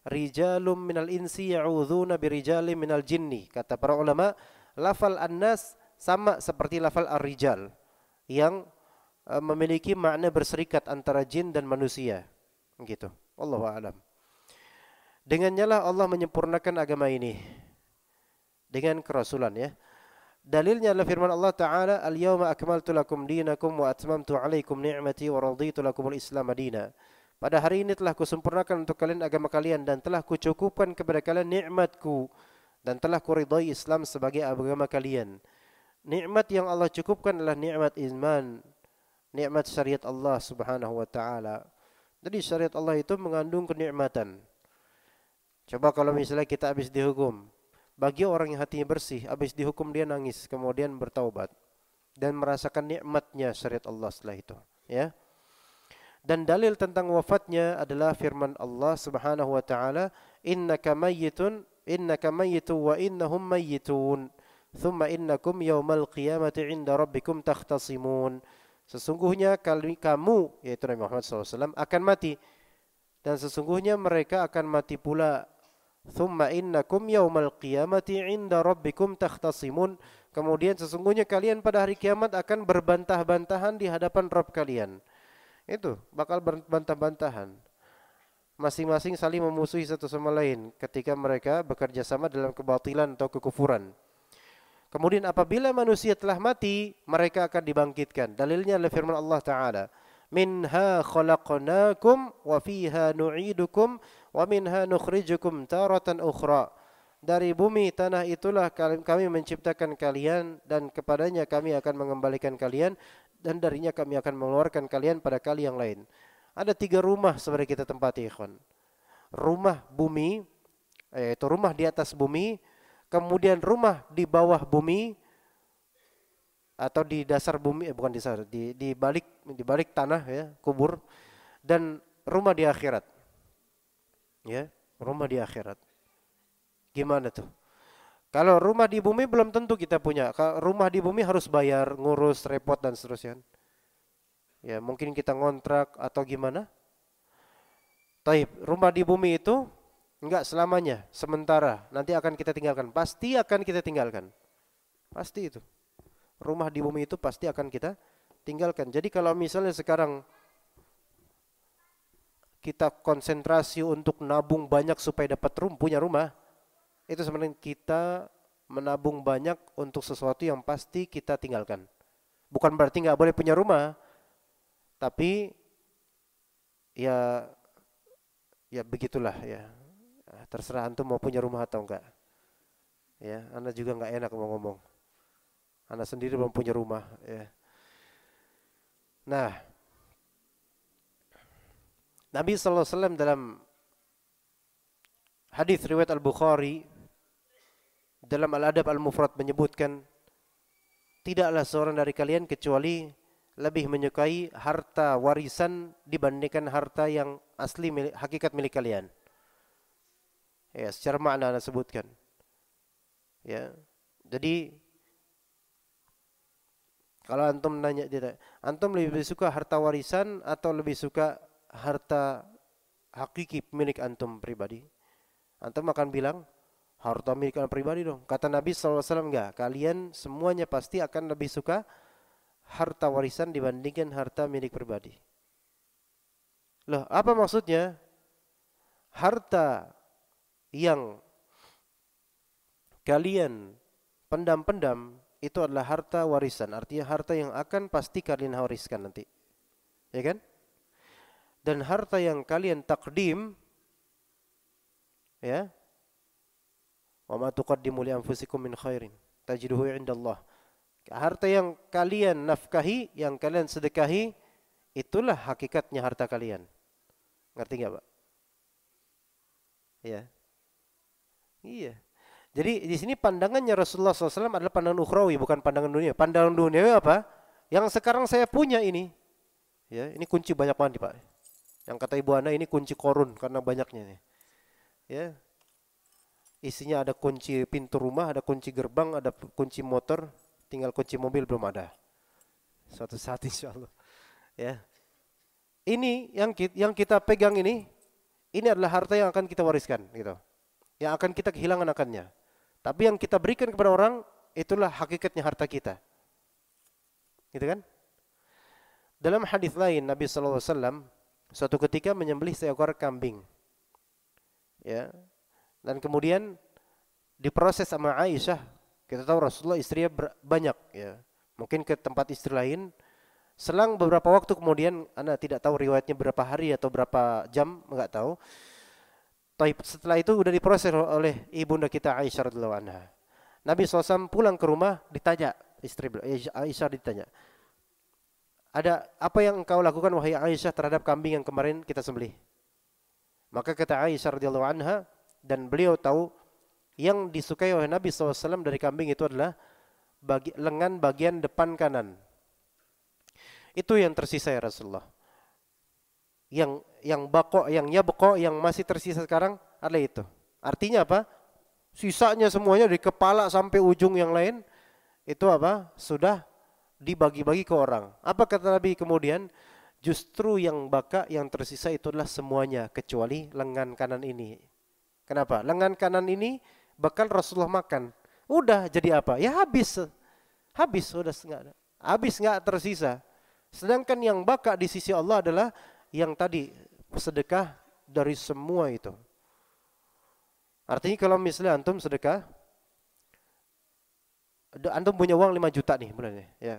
rijalum minal insi ya'udzuuna birijalim minal jinni. Kata para ulama, lafal An-Nas sama seperti lafal ar-rijal yang eh, memiliki makna berserikat antara jin dan manusia gitu Allah alam dengannya lah Allah menyempurnakan agama ini dengan kerasulan ya dalilnya adalah firman Allah taala al-yauma akmaltu lakum dinakum wa atmamtu alaikum ni'mati wa raditu lakum al-islam madina pada hari ini telah kusempurnakan untuk kalian agama kalian dan telah kucukupkan kepada kalian nikmatku dan telah kuridai Islam sebagai agama kalian. Nikmat yang Allah cukupkan adalah nikmat iman, nikmat syariat Allah Subhanahu wa taala. Jadi syariat Allah itu mengandung kenikmatan. Coba kalau misalnya kita habis dihukum, bagi orang yang hatinya bersih, habis dihukum dia nangis, kemudian bertaubat dan merasakan nikmatnya syariat Allah setelah itu, ya. Dan dalil tentang wafatnya adalah firman Allah Subhanahu wa taala, "Innaka mayyitun, innaka mayyitun wa innahum mayyitun." ثم إنكم يوم القيامة inda ربكم تختصمون Sesungguhnya kali kamu yaitu Nabi Muhammad SAW akan mati dan sesungguhnya mereka akan mati pula. ثم إنكم يوم القيامة inda ربكم تختصمون Kemudian sesungguhnya kalian pada hari kiamat akan berbantah-bantahan di hadapan Rabb kalian. Itu bakal berbantah-bantahan. Masing-masing saling memusuhi satu sama lain ketika mereka bekerja sama dalam kebatilan atau kekufuran. Kemudian apabila manusia telah mati, mereka akan dibangkitkan. Dalilnya adalah firman Allah Ta'ala. Minha khalaqnakum wa fiha nu'idukum wa minha nukhrijukum taratan ukhra. Dari bumi tanah itulah kami menciptakan kalian dan kepadanya kami akan mengembalikan kalian dan darinya kami akan mengeluarkan kalian pada kali yang lain. Ada tiga rumah sebenarnya kita tempati ikhwan. Rumah bumi, yaitu rumah di atas bumi, kemudian rumah di bawah bumi atau di dasar bumi eh, bukan di dasar di di balik di balik tanah ya kubur dan rumah di akhirat ya rumah di akhirat gimana tuh kalau rumah di bumi belum tentu kita punya rumah di bumi harus bayar ngurus repot dan seterusnya ya mungkin kita ngontrak atau gimana Taib, rumah di bumi itu Enggak selamanya, sementara. Nanti akan kita tinggalkan. Pasti akan kita tinggalkan. Pasti itu. Rumah di bumi itu pasti akan kita tinggalkan. Jadi kalau misalnya sekarang kita konsentrasi untuk nabung banyak supaya dapat rum, punya rumah, itu sebenarnya kita menabung banyak untuk sesuatu yang pasti kita tinggalkan. Bukan berarti nggak boleh punya rumah, tapi ya ya begitulah ya Terserah antum mau punya rumah atau enggak. Ya, anda juga enggak enak mau ngomong. Anda sendiri belum punya rumah. Ya. Nah, Nabi Sallallahu Alaihi Wasallam dalam hadis riwayat Al-Bukhari dalam Al-Adab Al-Mufrad menyebutkan tidaklah seorang dari kalian kecuali lebih menyukai harta warisan dibandingkan harta yang asli milik, hakikat milik kalian. Ya, secara makna Anda sebutkan. Ya. Jadi kalau antum nanya dia, antum lebih hmm. suka harta warisan atau lebih suka harta hakiki milik antum pribadi? Antum akan bilang harta milik antum pribadi dong. Kata Nabi SAW enggak, kalian semuanya pasti akan lebih suka harta warisan dibandingkan harta milik pribadi. Loh, apa maksudnya? Harta yang kalian pendam-pendam itu adalah harta warisan. Artinya harta yang akan pasti kalian wariskan nanti. Ya kan? Dan harta yang kalian takdim ya. Wa ma tuqaddimu li anfusikum min khairin tajiduhu indallah. Harta yang kalian nafkahi, yang kalian sedekahi, itulah hakikatnya harta kalian. Ngerti nggak, Pak? Ya. Iya. Jadi di sini pandangannya Rasulullah SAW adalah pandangan ukhrawi, bukan pandangan dunia. Pandangan dunia apa? Yang sekarang saya punya ini. Ya, ini kunci banyak mandi Pak. Yang kata ibu Ana ini kunci korun karena banyaknya nih. Ya. Isinya ada kunci pintu rumah, ada kunci gerbang, ada kunci motor, tinggal kunci mobil belum ada. Suatu saat (laughs) insya Allah. Ya. Ini yang kita, yang kita pegang ini, ini adalah harta yang akan kita wariskan gitu yang akan kita kehilangan akannya. Tapi yang kita berikan kepada orang itulah hakikatnya harta kita. Gitu kan? Dalam hadis lain Nabi sallallahu alaihi wasallam suatu ketika menyembelih seekor kambing. Ya. Dan kemudian diproses sama Aisyah. Kita tahu Rasulullah istrinya banyak ya. Mungkin ke tempat istri lain. Selang beberapa waktu kemudian anak tidak tahu riwayatnya berapa hari atau berapa jam, enggak tahu. Taib setelah itu sudah diproses oleh ibunda kita Aisyah radhiallahu anha. Nabi Sosam pulang ke rumah ditanya istri Aisyah ditanya. Ada apa yang engkau lakukan wahai Aisyah terhadap kambing yang kemarin kita sembelih? Maka kata Aisyah radhiallahu anha dan beliau tahu yang disukai oleh Nabi SAW dari kambing itu adalah bagi, lengan bagian depan kanan. Itu yang tersisa ya Rasulullah yang yang bako, yang nyabeko, yang masih tersisa sekarang adalah itu. Artinya apa? Sisanya semuanya dari kepala sampai ujung yang lain itu apa? Sudah dibagi-bagi ke orang. Apa kata Nabi kemudian? Justru yang baka yang tersisa itu adalah semuanya kecuali lengan kanan ini. Kenapa? Lengan kanan ini bakal Rasulullah makan. Udah jadi apa? Ya habis. Habis sudah enggak ada. Habis enggak tersisa. Sedangkan yang baka di sisi Allah adalah yang tadi sedekah dari semua itu. Artinya kalau misalnya antum sedekah antum punya uang 5 juta nih bulan ini, ya.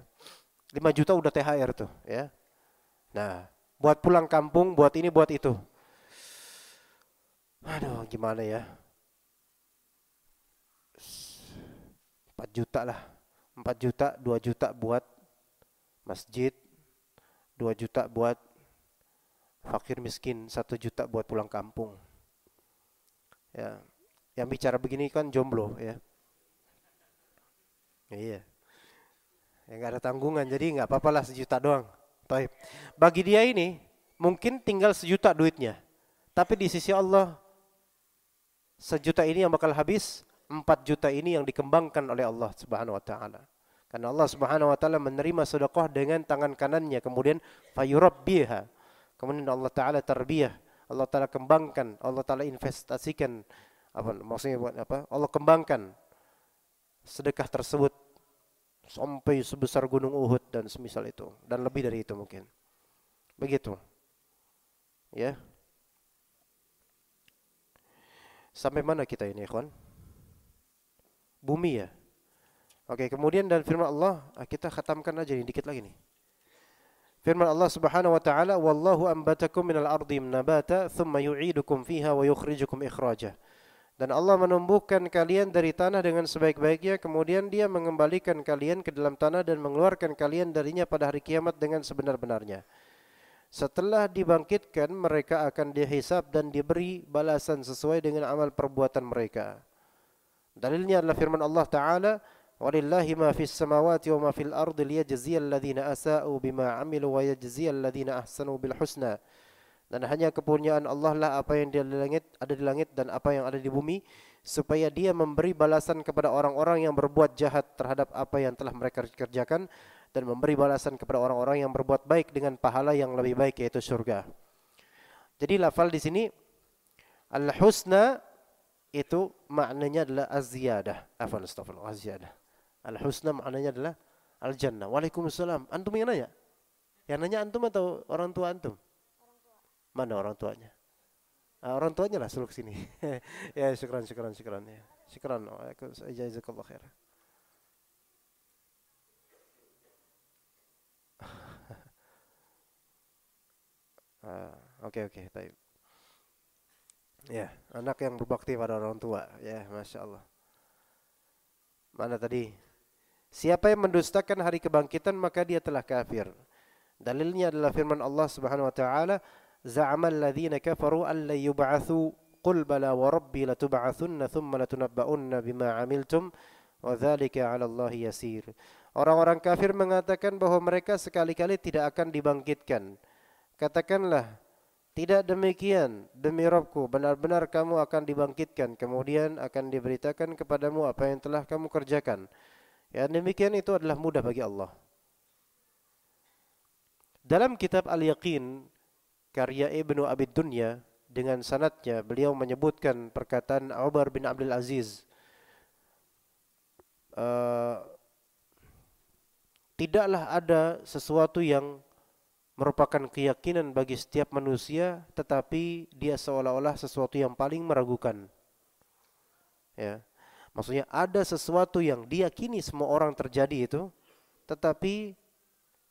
5 juta udah THR tuh, ya. Nah, buat pulang kampung, buat ini, buat itu. Aduh, gimana ya? 4 juta lah. 4 juta, 2 juta buat masjid, 2 juta buat fakir miskin satu juta buat pulang kampung ya yang bicara begini kan jomblo ya iya yang nggak ada tanggungan jadi nggak apa-apa lah sejuta doang Taib. bagi dia ini mungkin tinggal sejuta duitnya tapi di sisi Allah sejuta ini yang bakal habis empat juta ini yang dikembangkan oleh Allah Subhanahu wa taala. Karena Allah Subhanahu wa taala menerima sedekah dengan tangan kanannya kemudian fayurabbiha Kemudian Allah Taala terbiah, Allah Taala kembangkan, Allah Taala investasikan apa maksudnya buat apa? Allah kembangkan sedekah tersebut sampai sebesar gunung Uhud dan semisal itu dan lebih dari itu mungkin. Begitu. Ya. Sampai mana kita ini, ikhwan? Bumi ya. Oke, kemudian dan firman Allah, ah, kita khatamkan aja nih dikit lagi nih. Firman Allah Subhanahu wa taala, "Wallahu ambatakum minal ardi nabata, thumma yu'idukum fiha wa yukhrijukum ikhraja." Dan Allah menumbuhkan kalian dari tanah dengan sebaik-baiknya, kemudian Dia mengembalikan kalian ke dalam tanah dan mengeluarkan kalian darinya pada hari kiamat dengan sebenar-benarnya. Setelah dibangkitkan, mereka akan dihisap dan diberi balasan sesuai dengan amal perbuatan mereka. Dalilnya adalah firman Allah Ta'ala, Walillahi ma fis samawati wa ma fil ardi liyajziyal ladzina asa'u bima 'amilu wa yajziyal ladzina ahsanu bil husna. Dan hanya kepunyaan Allah lah apa yang di langit ada di langit dan apa yang ada di bumi supaya dia memberi balasan kepada orang-orang yang berbuat jahat terhadap apa yang telah mereka kerjakan dan memberi balasan kepada orang-orang yang berbuat baik dengan pahala yang lebih baik yaitu surga. Jadi lafal di sini al-husna itu maknanya adalah az-ziyadah. Afwan astaghfirullah, az-ziyadah. Al-husna maknanya adalah al-jannah. Waalaikumsalam. Antum yang nanya? Yang nanya antum atau orang tua antum? Mana orang tuanya? Uh, orang tuanya lah suruh sini. (laughs) ya, syukran, syukran, syukran. Ya. Syukran. Jazakallah khair. (laughs) Ah, oke, oke, baik. Ya, anak yang berbakti pada orang tua. Ya, Masya Allah. Mana tadi Siapa yang mendustakan hari kebangkitan maka dia telah kafir. Dalilnya adalah firman Allah Subhanahu wa taala, "Za'ama alladziina kafaru an la yub'atsu qul bala wa rabbi latub'atsunna tsumma latunabba'unna bima 'amiltum wa dzalika 'ala Allah yasir." Orang-orang kafir mengatakan bahwa mereka sekali-kali tidak akan dibangkitkan. Katakanlah, tidak demikian, demi Robku, benar-benar kamu akan dibangkitkan, kemudian akan diberitakan kepadamu apa yang telah kamu kerjakan. Ya, demikian itu adalah mudah bagi Allah. Dalam kitab Al-Yaqin karya Ibnu Abi Dunya dengan sanatnya beliau menyebutkan perkataan Umar bin Abdul Aziz uh, tidaklah ada sesuatu yang merupakan keyakinan bagi setiap manusia tetapi dia seolah-olah sesuatu yang paling meragukan ya Maksudnya ada sesuatu yang diyakini semua orang terjadi itu, tetapi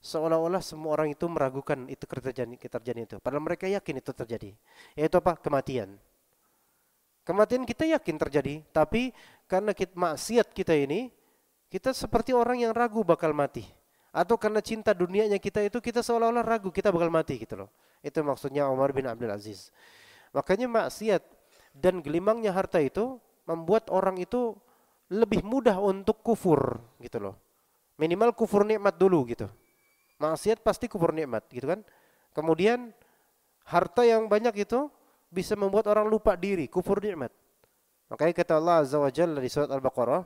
seolah-olah semua orang itu meragukan itu terjadi, itu. Padahal mereka yakin itu terjadi. Yaitu apa? Kematian. Kematian kita yakin terjadi, tapi karena kita, maksiat kita ini, kita seperti orang yang ragu bakal mati. Atau karena cinta dunianya kita itu, kita seolah-olah ragu kita bakal mati gitu loh. Itu maksudnya Umar bin Abdul Aziz. Makanya maksiat dan gelimangnya harta itu membuat orang itu lebih mudah untuk kufur gitu loh. Minimal kufur nikmat dulu gitu. Maksiat pasti kufur nikmat gitu kan. Kemudian harta yang banyak itu bisa membuat orang lupa diri, kufur nikmat. Makanya kata Allah Azza wa Jalla di surat Al-Baqarah,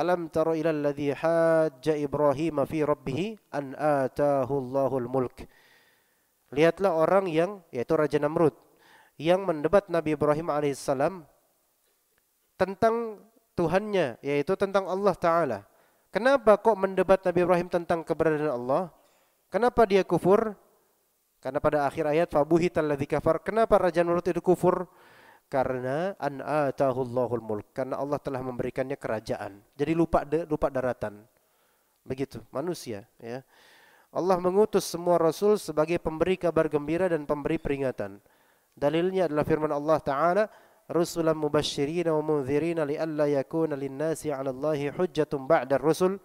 "Alam tara ila alladhi hajja Ibrahim fi rabbih an atahu Allahul mulk." Lihatlah orang yang yaitu Raja Namrud yang mendebat Nabi Ibrahim alaihissalam tentang Tuhannya, yaitu tentang Allah Ta'ala. Kenapa kok mendebat Nabi Ibrahim tentang keberadaan Allah? Kenapa dia kufur? Karena pada akhir ayat fabuhital ladzi kafar. Kenapa Raja Nurut itu kufur? Karena an mulk. Karena Allah telah memberikannya kerajaan. Jadi lupa lupa daratan. Begitu manusia ya. Allah mengutus semua rasul sebagai pemberi kabar gembira dan pemberi peringatan. Dalilnya adalah firman Allah Ta'ala, rusulan mubashirina wa mundzirin li'alla yakuna lin-nasi 'ala Allahi hujjatun ba'da rusul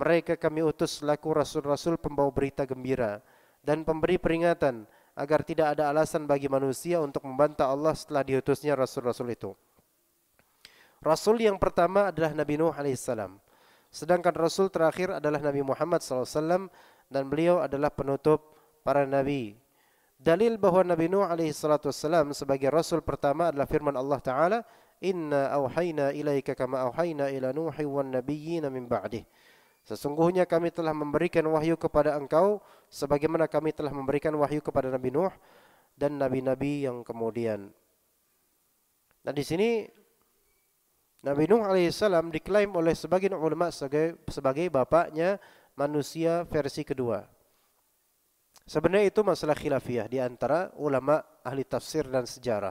mereka kami utus laku rasul-rasul pembawa berita gembira dan pemberi peringatan agar tidak ada alasan bagi manusia untuk membantah Allah setelah diutusnya rasul-rasul itu. Rasul yang pertama adalah Nabi Nuh alaihissalam. Sedangkan Rasul terakhir adalah Nabi Muhammad SAW dan beliau adalah penutup para nabi Dalil bahwa Nabi Nuh alaihi salatu wassalam sebagai rasul pertama adalah firman Allah taala, "Inna auhayna ilaika kama auhayna ila Nuhi wan nabiyyin min ba'dih." Sesungguhnya kami telah memberikan wahyu kepada engkau sebagaimana kami telah memberikan wahyu kepada Nabi Nuh dan nabi-nabi yang kemudian. Nah di sini Nabi Nuh salam diklaim oleh sebagian ulama sebagai sebagai bapaknya manusia versi kedua. Sebenarnya itu masalah khilafiyah di antara ulama ahli tafsir dan sejarah.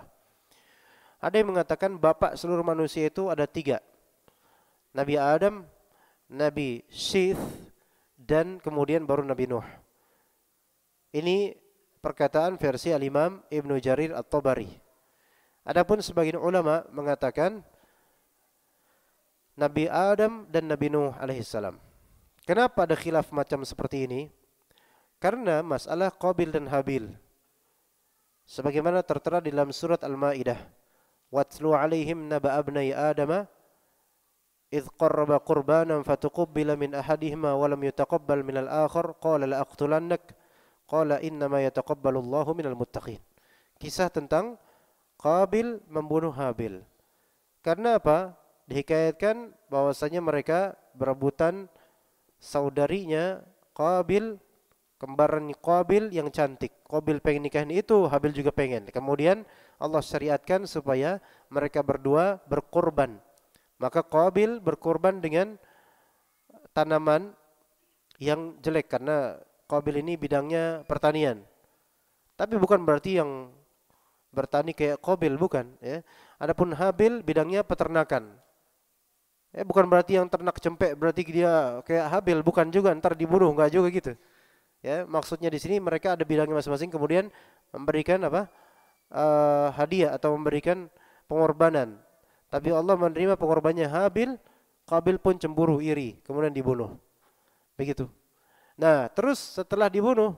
Ada yang mengatakan bapak seluruh manusia itu ada tiga. Nabi Adam, Nabi Syith, dan kemudian baru Nabi Nuh. Ini perkataan versi Al-Imam Ibnu Jarir At-Tabari. Adapun sebagian ulama mengatakan Nabi Adam dan Nabi Nuh alaihissalam. Kenapa ada khilaf macam seperti ini? Karena masalah Qabil dan Habil. Sebagaimana tertera dalam surat Al-Maidah. Watlu alaihim naba'a abnai Adama إذ قرب قربانا فتقبل من أحدهما ولم يتقبل من الآخر قال لأقتلنك قال إنما يتقبل الله من المتقين kisah tentang Qabil membunuh Habil karena apa dihikayatkan bahwasanya mereka berebutan saudarinya Qabil kembaran Qabil yang cantik. Qabil pengen nikahin itu, Habil juga pengen. Kemudian Allah syariatkan supaya mereka berdua berkorban. Maka Qabil berkorban dengan tanaman yang jelek karena Qabil ini bidangnya pertanian. Tapi bukan berarti yang bertani kayak Qabil bukan ya. Adapun Habil bidangnya peternakan. Eh bukan berarti yang ternak cempek berarti dia kayak Habil bukan juga ntar dibunuh nggak juga gitu. Ya, maksudnya di sini mereka ada bidangnya masing-masing kemudian memberikan apa? Uh, hadiah atau memberikan pengorbanan. Tapi Allah menerima pengorbannya Habil, kabil pun cemburu, iri, kemudian dibunuh. Begitu. Nah, terus setelah dibunuh,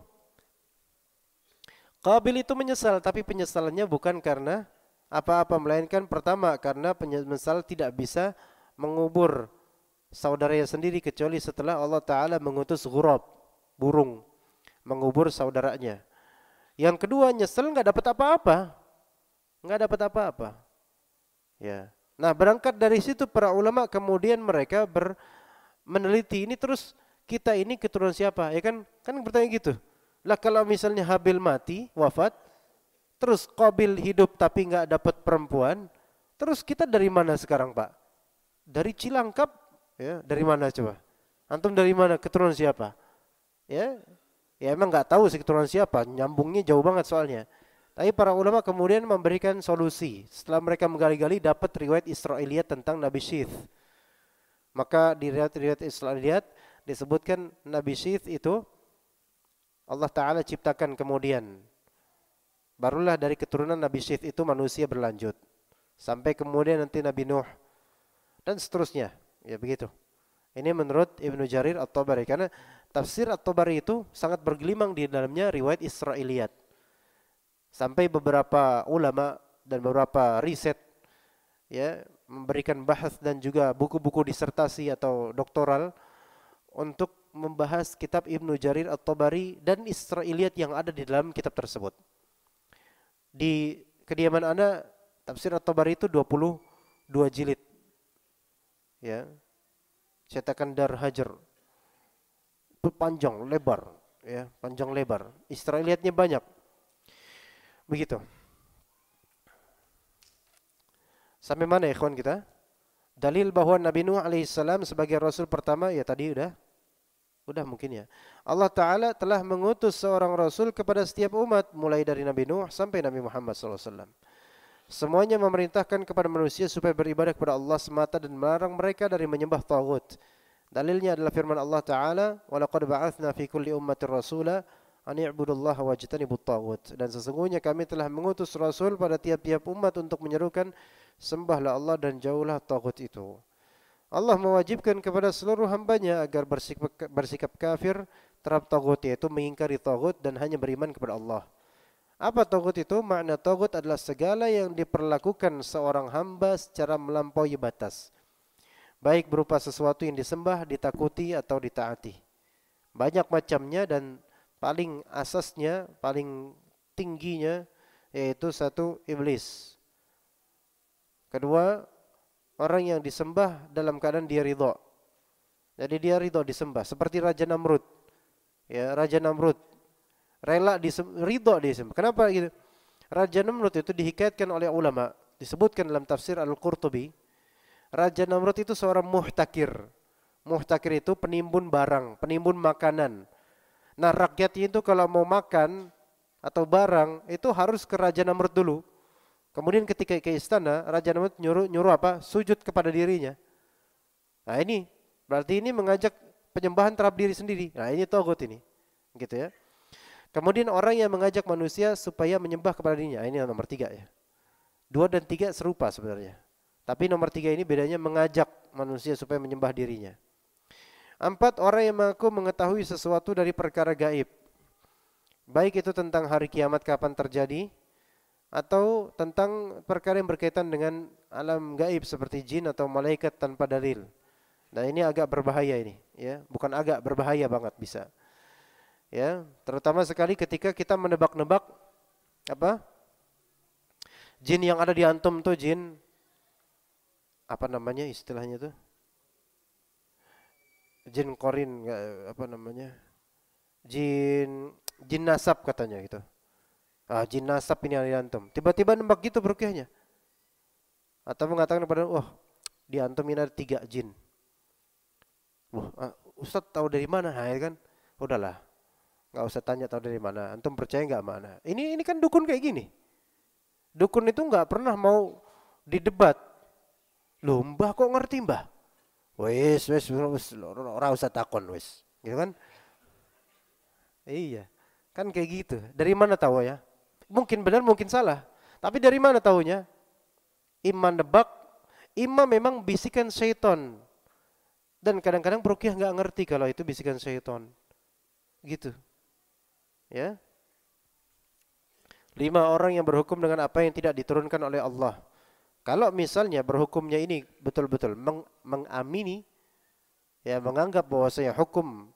kabil itu menyesal, tapi penyesalannya bukan karena apa-apa, melainkan pertama karena penyesal tidak bisa mengubur saudaranya sendiri kecuali setelah Allah Ta'ala mengutus ghurab, burung mengubur saudaranya. Yang kedua nyesel nggak dapat apa-apa, nggak dapat apa-apa. Ya. Nah berangkat dari situ para ulama kemudian mereka ber, meneliti ini terus kita ini keturunan siapa? Ya kan kan bertanya gitu. Lah kalau misalnya Habil mati wafat, terus Qabil hidup tapi nggak dapat perempuan, terus kita dari mana sekarang Pak? Dari Cilangkap ya dari mana coba? Antum dari mana keturunan siapa? Ya ya emang nggak tahu sih keturunan siapa nyambungnya jauh banget soalnya tapi para ulama kemudian memberikan solusi setelah mereka menggali-gali dapat riwayat Israiliyat tentang Nabi Syith maka di riwayat-riwayat Israiliyat disebutkan Nabi Syith itu Allah Ta'ala ciptakan kemudian barulah dari keturunan Nabi Syith itu manusia berlanjut sampai kemudian nanti Nabi Nuh dan seterusnya ya begitu ini menurut Ibnu Jarir atau tabari karena tafsir At-Tabari itu sangat bergelimang di dalamnya riwayat Israiliyat. Sampai beberapa ulama dan beberapa riset ya memberikan bahas dan juga buku-buku disertasi atau doktoral untuk membahas kitab Ibnu Jarir At-Tabari dan Israiliyat yang ada di dalam kitab tersebut. Di kediaman Anda tafsir At-Tabari itu 22 jilid. Ya. Cetakan Dar Hajar panjang lebar ya panjang lebar Israeliatnya banyak begitu sampai mana ya kawan kita dalil bahwa Nabi Nuh alaihissalam sebagai rasul pertama ya tadi udah udah mungkin ya Allah Taala telah mengutus seorang rasul kepada setiap umat mulai dari Nabi Nuh sampai Nabi Muhammad SAW semuanya memerintahkan kepada manusia supaya beribadah kepada Allah semata dan melarang mereka dari menyembah tagut Dalilnya adalah firman Allah Ta'ala, وَلَقَدْ بَعَثْنَا فِي كُلِّ أُمَّةِ الرَّسُولَ أَنِعْبُدُ اللَّهَ وَاجْتَنِبُوا الطَّاغُوتَ Dan sesungguhnya kami telah mengutus Rasul pada tiap-tiap umat untuk menyerukan, sembahlah Allah dan jauhlah ta'ud itu. Allah mewajibkan kepada seluruh hambanya agar bersikap, bersikap kafir terhadap ta'ud, yaitu mengingkari ta'ud dan hanya beriman kepada Allah. Apa ta'ud itu? Makna ta'ud adalah segala yang diperlakukan seorang hamba secara melampaui batas baik berupa sesuatu yang disembah, ditakuti atau ditaati. Banyak macamnya dan paling asasnya, paling tingginya yaitu satu iblis. Kedua, orang yang disembah dalam keadaan dia ridho. Jadi dia ridho disembah seperti Raja Namrud. Ya, Raja Namrud rela di ridho disembah. Kenapa gitu? Raja Namrud itu dihikayatkan oleh ulama, disebutkan dalam tafsir Al-Qurtubi Raja Namrud itu seorang muhtakir. Muhtakir itu penimbun barang, penimbun makanan. Nah rakyatnya itu kalau mau makan atau barang itu harus ke Raja Namrud dulu. Kemudian ketika ke istana, Raja Namrud nyuruh, nyuruh apa? Sujud kepada dirinya. Nah ini, berarti ini mengajak penyembahan terhadap diri sendiri. Nah ini togut ini. Gitu ya. Kemudian orang yang mengajak manusia supaya menyembah kepada dirinya. Nah, ini nomor tiga ya. Dua dan tiga serupa sebenarnya. Tapi nomor tiga ini bedanya mengajak manusia supaya menyembah dirinya. Empat orang yang mengaku mengetahui sesuatu dari perkara gaib. Baik itu tentang hari kiamat kapan terjadi atau tentang perkara yang berkaitan dengan alam gaib seperti jin atau malaikat tanpa dalil. Nah, ini agak berbahaya ini, ya. Bukan agak berbahaya banget bisa. Ya, terutama sekali ketika kita menebak-nebak apa? Jin yang ada di antum tuh jin apa namanya istilahnya tuh jin korin apa namanya jin jin nasab katanya gitu ah, jin nasab ini ada antum tiba-tiba nembak gitu berukiahnya atau mengatakan kepada wah oh, di antum ini ada tiga jin wah uh, Ustadz tahu dari mana nah, ya kan udahlah nggak usah tanya tahu dari mana antum percaya nggak mana ini ini kan dukun kayak gini dukun itu nggak pernah mau didebat Loh, Mbah kok ngerti Mbah? Wes, wes, wes, ora usah takon wes, Gitu kan? Iya. Kan kayak gitu. Dari mana tahu ya? Mungkin benar, mungkin salah. Tapi dari mana tahunya? Iman nebak, iman memang bisikan setan. Dan kadang-kadang Rukiah nggak ngerti kalau itu bisikan setan, Gitu. Ya. Lima orang yang berhukum dengan apa yang tidak diturunkan oleh Allah. Kalau misalnya berhukumnya ini betul-betul meng mengamini, ya menganggap bahwasanya hukum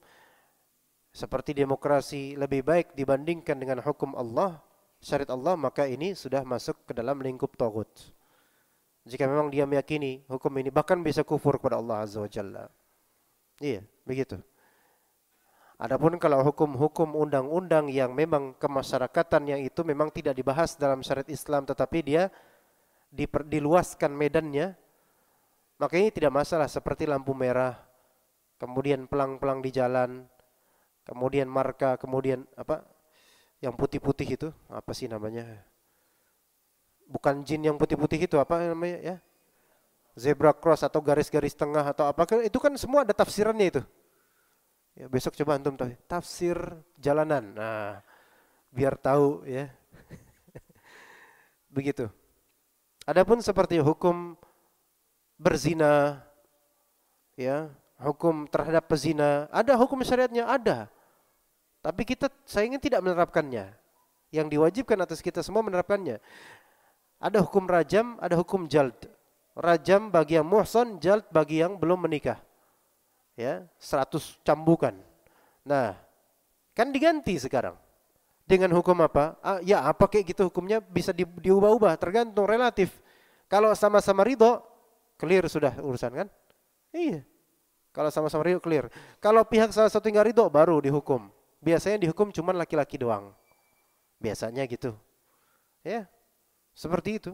seperti demokrasi lebih baik dibandingkan dengan hukum Allah, syariat Allah, maka ini sudah masuk ke dalam lingkup tohut. Jika memang dia meyakini hukum ini, bahkan bisa kufur kepada Allah Azza wa Jalla. Iya, begitu. Adapun kalau hukum-hukum undang-undang yang memang kemasyarakatan yang itu memang tidak dibahas dalam syariat Islam tetapi dia diper, diluaskan medannya, makanya tidak masalah seperti lampu merah, kemudian pelang-pelang di jalan, kemudian marka, kemudian apa yang putih-putih itu, apa sih namanya? Bukan jin yang putih-putih itu, apa namanya ya? Zebra cross atau garis-garis tengah atau apa itu kan semua ada tafsirannya itu. Ya, besok coba antum tahu tafsir jalanan. Nah, biar tahu ya. (laughs) Begitu. Adapun seperti hukum berzina, ya, hukum terhadap pezina, ada hukum syariatnya ada. Tapi kita saya ingin tidak menerapkannya. Yang diwajibkan atas kita semua menerapkannya. Ada hukum rajam, ada hukum jald. Rajam bagi yang muhsan, jald bagi yang belum menikah. Ya, 100 cambukan. Nah, kan diganti sekarang. Dengan hukum apa? Ah, ya apa kayak gitu hukumnya bisa di, diubah-ubah tergantung relatif. Kalau sama-sama ridho, clear sudah urusan kan? Iya. Kalau sama-sama ridho clear. Kalau pihak salah satu nggak ridho baru dihukum. Biasanya dihukum cuma laki-laki doang. Biasanya gitu. Ya, seperti itu.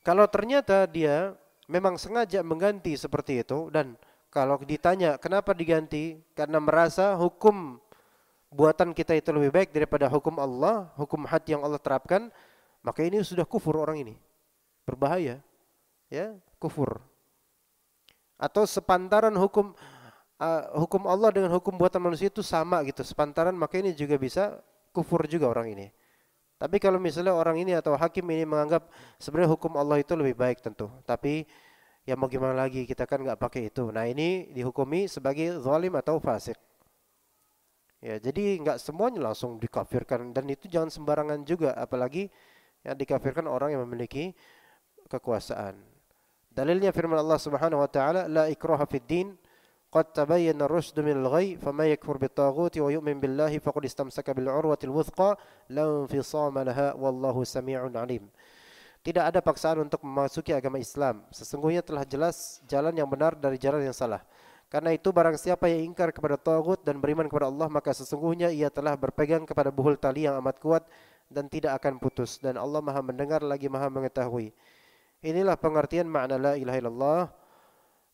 Kalau ternyata dia memang sengaja mengganti seperti itu dan kalau ditanya kenapa diganti karena merasa hukum buatan kita itu lebih baik daripada hukum Allah, hukum hati yang Allah terapkan, maka ini sudah kufur orang ini. Berbahaya. Ya, kufur. Atau sepantaran hukum uh, hukum Allah dengan hukum buatan manusia itu sama gitu, sepantaran maka ini juga bisa kufur juga orang ini. Tapi kalau misalnya orang ini atau hakim ini menganggap sebenarnya hukum Allah itu lebih baik tentu, tapi ya mau gimana lagi kita kan nggak pakai itu. Nah ini dihukumi sebagai zalim atau fasik. Ya, jadi nggak semuanya langsung dikafirkan dan itu jangan sembarangan juga, apalagi ya dikafirkan orang yang memiliki kekuasaan. Dalilnya firman Allah Subhanahu wa taala, "La ikraha fid din, qad tabayyana الرشد من min al يكفر بالطاغوت yakfur بالله taghuti wa yu'min billahi faqad istamsaka bil 'urwatil wuthqa, la infisama laha wallahu samii'un 'alim." Tidak ada paksaan untuk memasuki agama Islam. Sesungguhnya telah jelas jalan yang benar dari jalan yang salah. Karena itu barang siapa yang ingkar kepada Tawud dan beriman kepada Allah maka sesungguhnya ia telah berpegang kepada buhul tali yang amat kuat dan tidak akan putus dan Allah maha mendengar lagi maha mengetahui. Inilah pengertian makna la ilaha illallah.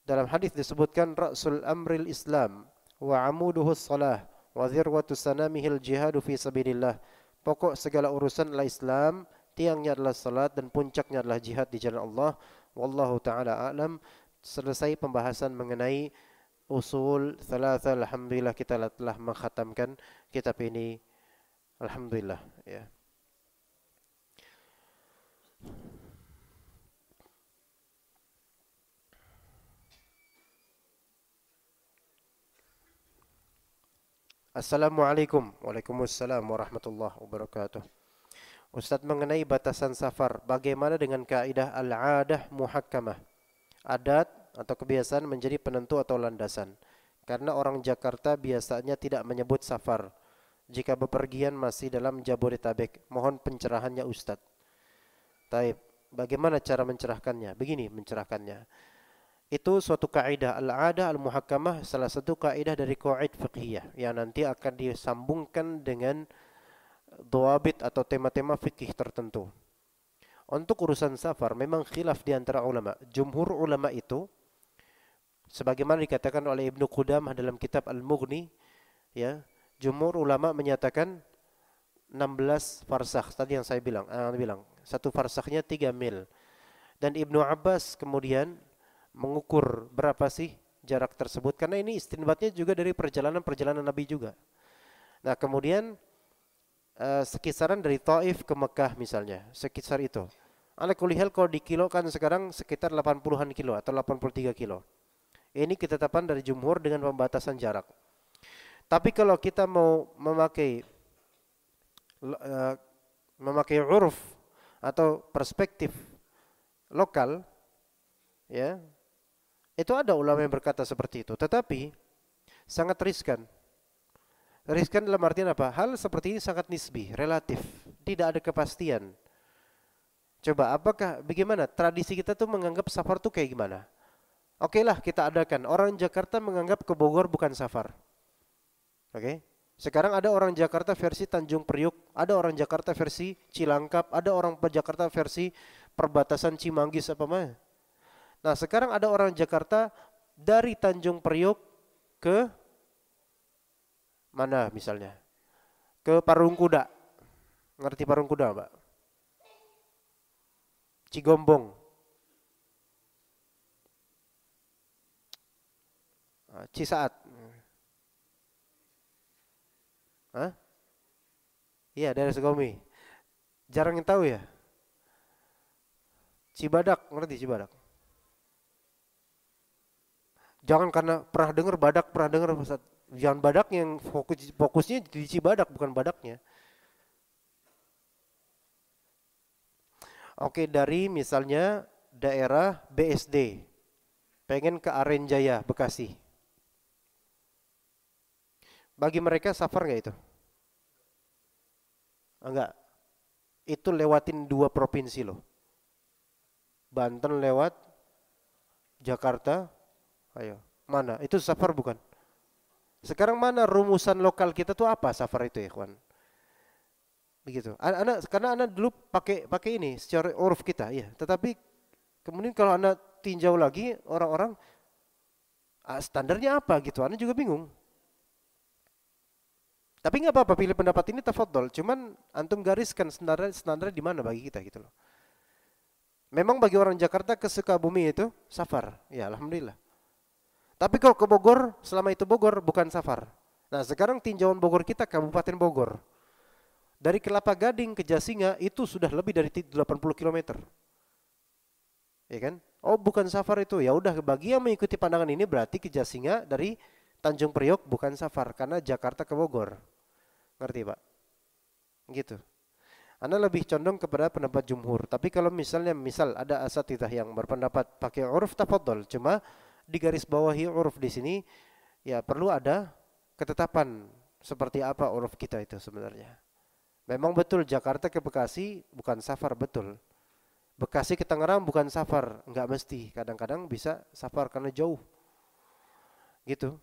Dalam hadis disebutkan Rasul Amril Islam wa amuduhu salah wa zirwatu sanamihil jihadu fi sabilillah. Pokok segala urusan adalah Islam, tiangnya adalah salat dan puncaknya adalah jihad di jalan Allah. Wallahu taala alam. Selesai pembahasan mengenai usul thalatha alhamdulillah kita telah menghatamkan kitab ini alhamdulillah ya Assalamualaikum Waalaikumsalam warahmatullahi wabarakatuh Ustadz mengenai batasan safar Bagaimana dengan kaidah al-adah muhakkamah Adat atau kebiasaan menjadi penentu atau landasan. Karena orang Jakarta biasanya tidak menyebut safar jika bepergian masih dalam Jabodetabek. Mohon pencerahannya Ustadz. Taib, bagaimana cara mencerahkannya? Begini mencerahkannya. Itu suatu kaidah al-adah al-muhakamah salah satu kaidah dari qaid fikih yang nanti akan disambungkan dengan doabit atau tema-tema fikih tertentu. Untuk urusan safar memang khilaf di antara ulama. Jumhur ulama itu sebagaimana dikatakan oleh Ibnu Qudamah dalam kitab Al-Mughni ya jumhur ulama menyatakan 16 farsakh tadi yang saya bilang eh, bilang satu farsakhnya 3 mil dan Ibnu Abbas kemudian mengukur berapa sih jarak tersebut karena ini istinbatnya juga dari perjalanan-perjalanan Nabi juga nah kemudian uh, sekisaran dari Taif ke Mekah misalnya sekisar itu ala kulihel kalau dikilokan sekarang sekitar 80-an kilo atau 83 kilo ini ketetapan dari jumhur dengan pembatasan jarak. Tapi kalau kita mau memakai eh, memakai uruf atau perspektif lokal ya itu ada ulama yang berkata seperti itu tetapi sangat riskan riskan dalam artian apa hal seperti ini sangat nisbi relatif tidak ada kepastian coba apakah bagaimana tradisi kita tuh menganggap safar tuh kayak gimana Oke okay lah kita adakan. Orang Jakarta menganggap ke Bogor bukan safar. Oke. Okay? Sekarang ada orang Jakarta versi Tanjung Priuk, ada orang Jakarta versi Cilangkap, ada orang Jakarta versi perbatasan Cimanggis apa mah. Nah sekarang ada orang Jakarta dari Tanjung Priuk ke mana misalnya? Ke Parung Kuda. Ngerti Parung Kuda, Mbak? Cigombong. Eh, Cisaat. Hah? Iya daerah segomi, Jarang yang tahu ya. Cibadak, ngerti Cibadak? Jangan karena pernah dengar badak, pernah dengar Jangan badak yang fokus fokusnya di Cibadak bukan badaknya. Oke, dari misalnya daerah BSD pengen ke Arenjaya Bekasi. Bagi mereka safar nggak itu? Enggak. Ah, itu lewatin dua provinsi loh. Banten lewat Jakarta. Ayo, mana? Itu safar bukan? Sekarang mana rumusan lokal kita tuh apa safar itu ya, kawan? Begitu. Anak karena anak dulu pakai pakai ini secara uruf kita, ya. Tetapi kemudian kalau anak tinjau lagi orang-orang ah, standarnya apa gitu, anak juga bingung. Tapi nggak apa-apa pilih pendapat ini tafadhol. Cuman antum gariskan standar standar di mana bagi kita gitu loh. Memang bagi orang Jakarta ke Sukabumi itu safar. Ya alhamdulillah. Tapi kalau ke Bogor, selama itu Bogor bukan safar. Nah sekarang tinjauan Bogor kita Kabupaten Bogor. Dari Kelapa Gading ke Jasinga itu sudah lebih dari 80 km. Ya kan? Oh bukan safar itu. Ya udah bagi yang mengikuti pandangan ini berarti ke Jasinga dari Tanjung Priok bukan safar karena Jakarta ke Bogor. Ngerti Pak? Gitu. Anda lebih condong kepada pendapat jumhur. Tapi kalau misalnya misal ada asatidah yang berpendapat pakai uruf tafadol, cuma di garis bawahi uruf di sini ya perlu ada ketetapan seperti apa uruf kita itu sebenarnya. Memang betul Jakarta ke Bekasi bukan safar betul. Bekasi ke Tangerang bukan safar, Enggak mesti. Kadang-kadang bisa safar karena jauh. Gitu.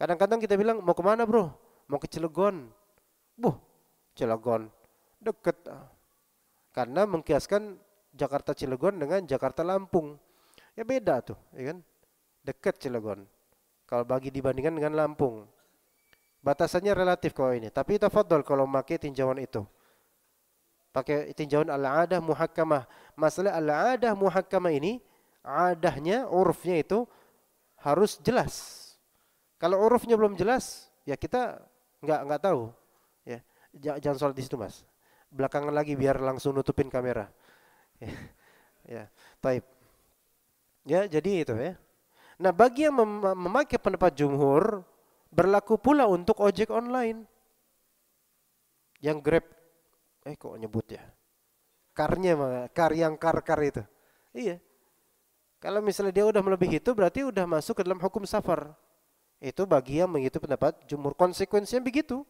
Kadang-kadang kita bilang mau kemana bro? Mau ke Cilegon, buh Cilegon deket ah. karena mengkiaskan Jakarta Cilegon dengan Jakarta Lampung ya beda tuh ya kan deket Cilegon kalau bagi dibandingkan dengan Lampung batasannya relatif kalau ini tapi tafadhol kalau pakai tinjauan itu pakai tinjauan ala adah muhakkamah masalah ala adah muhakkamah ini adahnya urufnya itu harus jelas kalau urufnya belum jelas ya kita nggak nggak tahu jangan sholat di situ mas. Belakangan lagi biar langsung nutupin kamera. (laughs) ya, ya. taib. Ya, jadi itu ya. Nah, bagi yang mem memakai pendapat jumhur, berlaku pula untuk ojek online. Yang Grab, eh kok nyebut ya? Karnya, kar yang kar-kar itu. Iya. Kalau misalnya dia udah melebihi itu, berarti udah masuk ke dalam hukum safar. Itu bagi yang mengikuti pendapat jumhur. Konsekuensinya begitu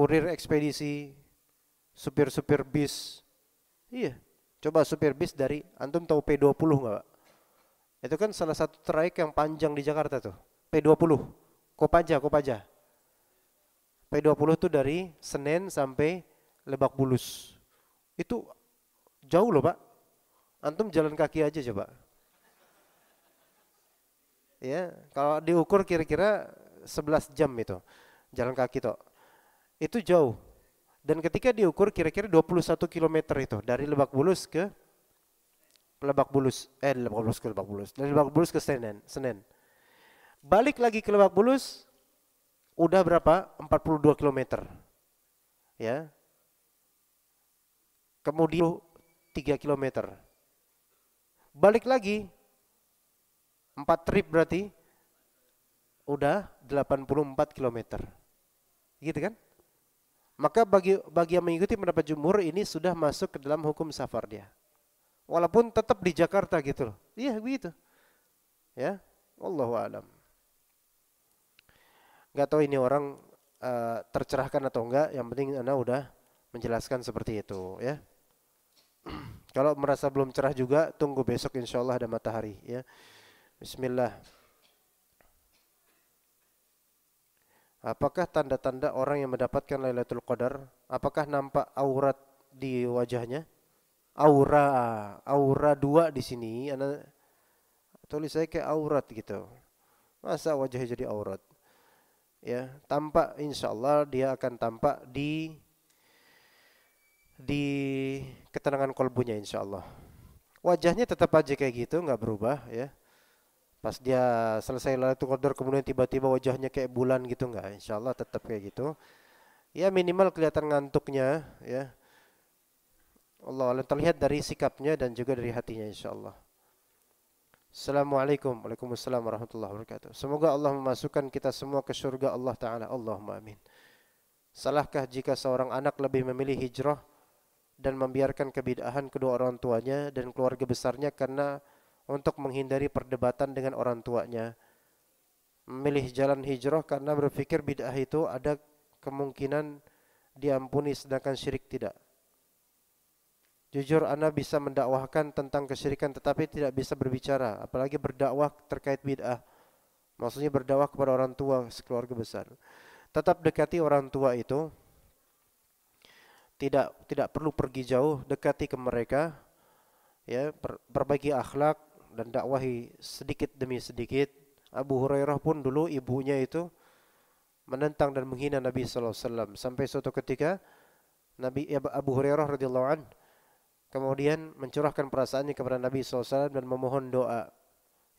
kurir ekspedisi, supir-supir bis. Iya, coba supir bis dari antum tahu P20 nggak Pak? Itu kan salah satu trayek yang panjang di Jakarta tuh. P20, Kopaja, Kopaja. P20 tuh dari Senen sampai Lebak Bulus. Itu jauh loh Pak. Antum jalan kaki aja coba. Ya, kalau diukur kira-kira 11 jam itu. Jalan kaki toh itu jauh. Dan ketika diukur kira-kira 21 km itu dari Lebak Bulus ke Lebak Bulus, eh Lebak Bulus ke Lebak Bulus, dari Lebak Bulus ke Senen, Senen. Balik lagi ke Lebak Bulus udah berapa? 42 km. Ya. Kemudian 3 km. Balik lagi 4 trip berarti udah 84 km. Gitu kan? Maka bagi bagi yang mengikuti pendapat jumhur ini sudah masuk ke dalam hukum safar dia. Walaupun tetap di Jakarta gitu loh. Iya begitu. Ya, Allahu alam. Gak tahu ini orang uh, tercerahkan atau enggak, yang penting Anda udah menjelaskan seperti itu ya. (clears throat) Kalau merasa belum cerah juga, tunggu besok insya Allah ada matahari ya. Bismillah. Apakah tanda-tanda orang yang mendapatkan Lailatul Qadar, apakah nampak aurat di wajahnya? Aura, aura dua di sini. Anda tulis saya kayak aurat gitu. Masa wajahnya jadi aurat? Ya, tampak insya Allah dia akan tampak di di ketenangan kolbunya insya Allah. Wajahnya tetap aja kayak gitu, nggak berubah ya pas dia selesai Lailatul Qadar kemudian tiba-tiba wajahnya kayak bulan gitu nggak insyaallah tetap kayak gitu ya minimal kelihatan ngantuknya ya Allah allah terlihat dari sikapnya dan juga dari hatinya insyaallah Assalamualaikum Waalaikumsalam warahmatullahi wabarakatuh Semoga Allah memasukkan kita semua ke surga Allah Ta'ala Allahumma amin Salahkah jika seorang anak lebih memilih hijrah dan membiarkan kebidahan kedua orang tuanya dan keluarga besarnya karena untuk menghindari perdebatan dengan orang tuanya. Memilih jalan hijrah karena berpikir bid'ah itu ada kemungkinan diampuni sedangkan syirik tidak. Jujur Anda bisa mendakwahkan tentang kesyirikan tetapi tidak bisa berbicara, apalagi berdakwah terkait bid'ah. Maksudnya berdakwah kepada orang tua sekeluarga besar. Tetap dekati orang tua itu. Tidak tidak perlu pergi jauh, dekati ke mereka. Ya, per, perbaiki akhlak, dan dakwahi sedikit demi sedikit. Abu Hurairah pun dulu ibunya itu menentang dan menghina Nabi sallallahu alaihi wasallam sampai suatu ketika Nabi ya, Abu Hurairah radhiyallahu an kemudian mencurahkan perasaannya kepada Nabi sallallahu alaihi wasallam dan memohon doa.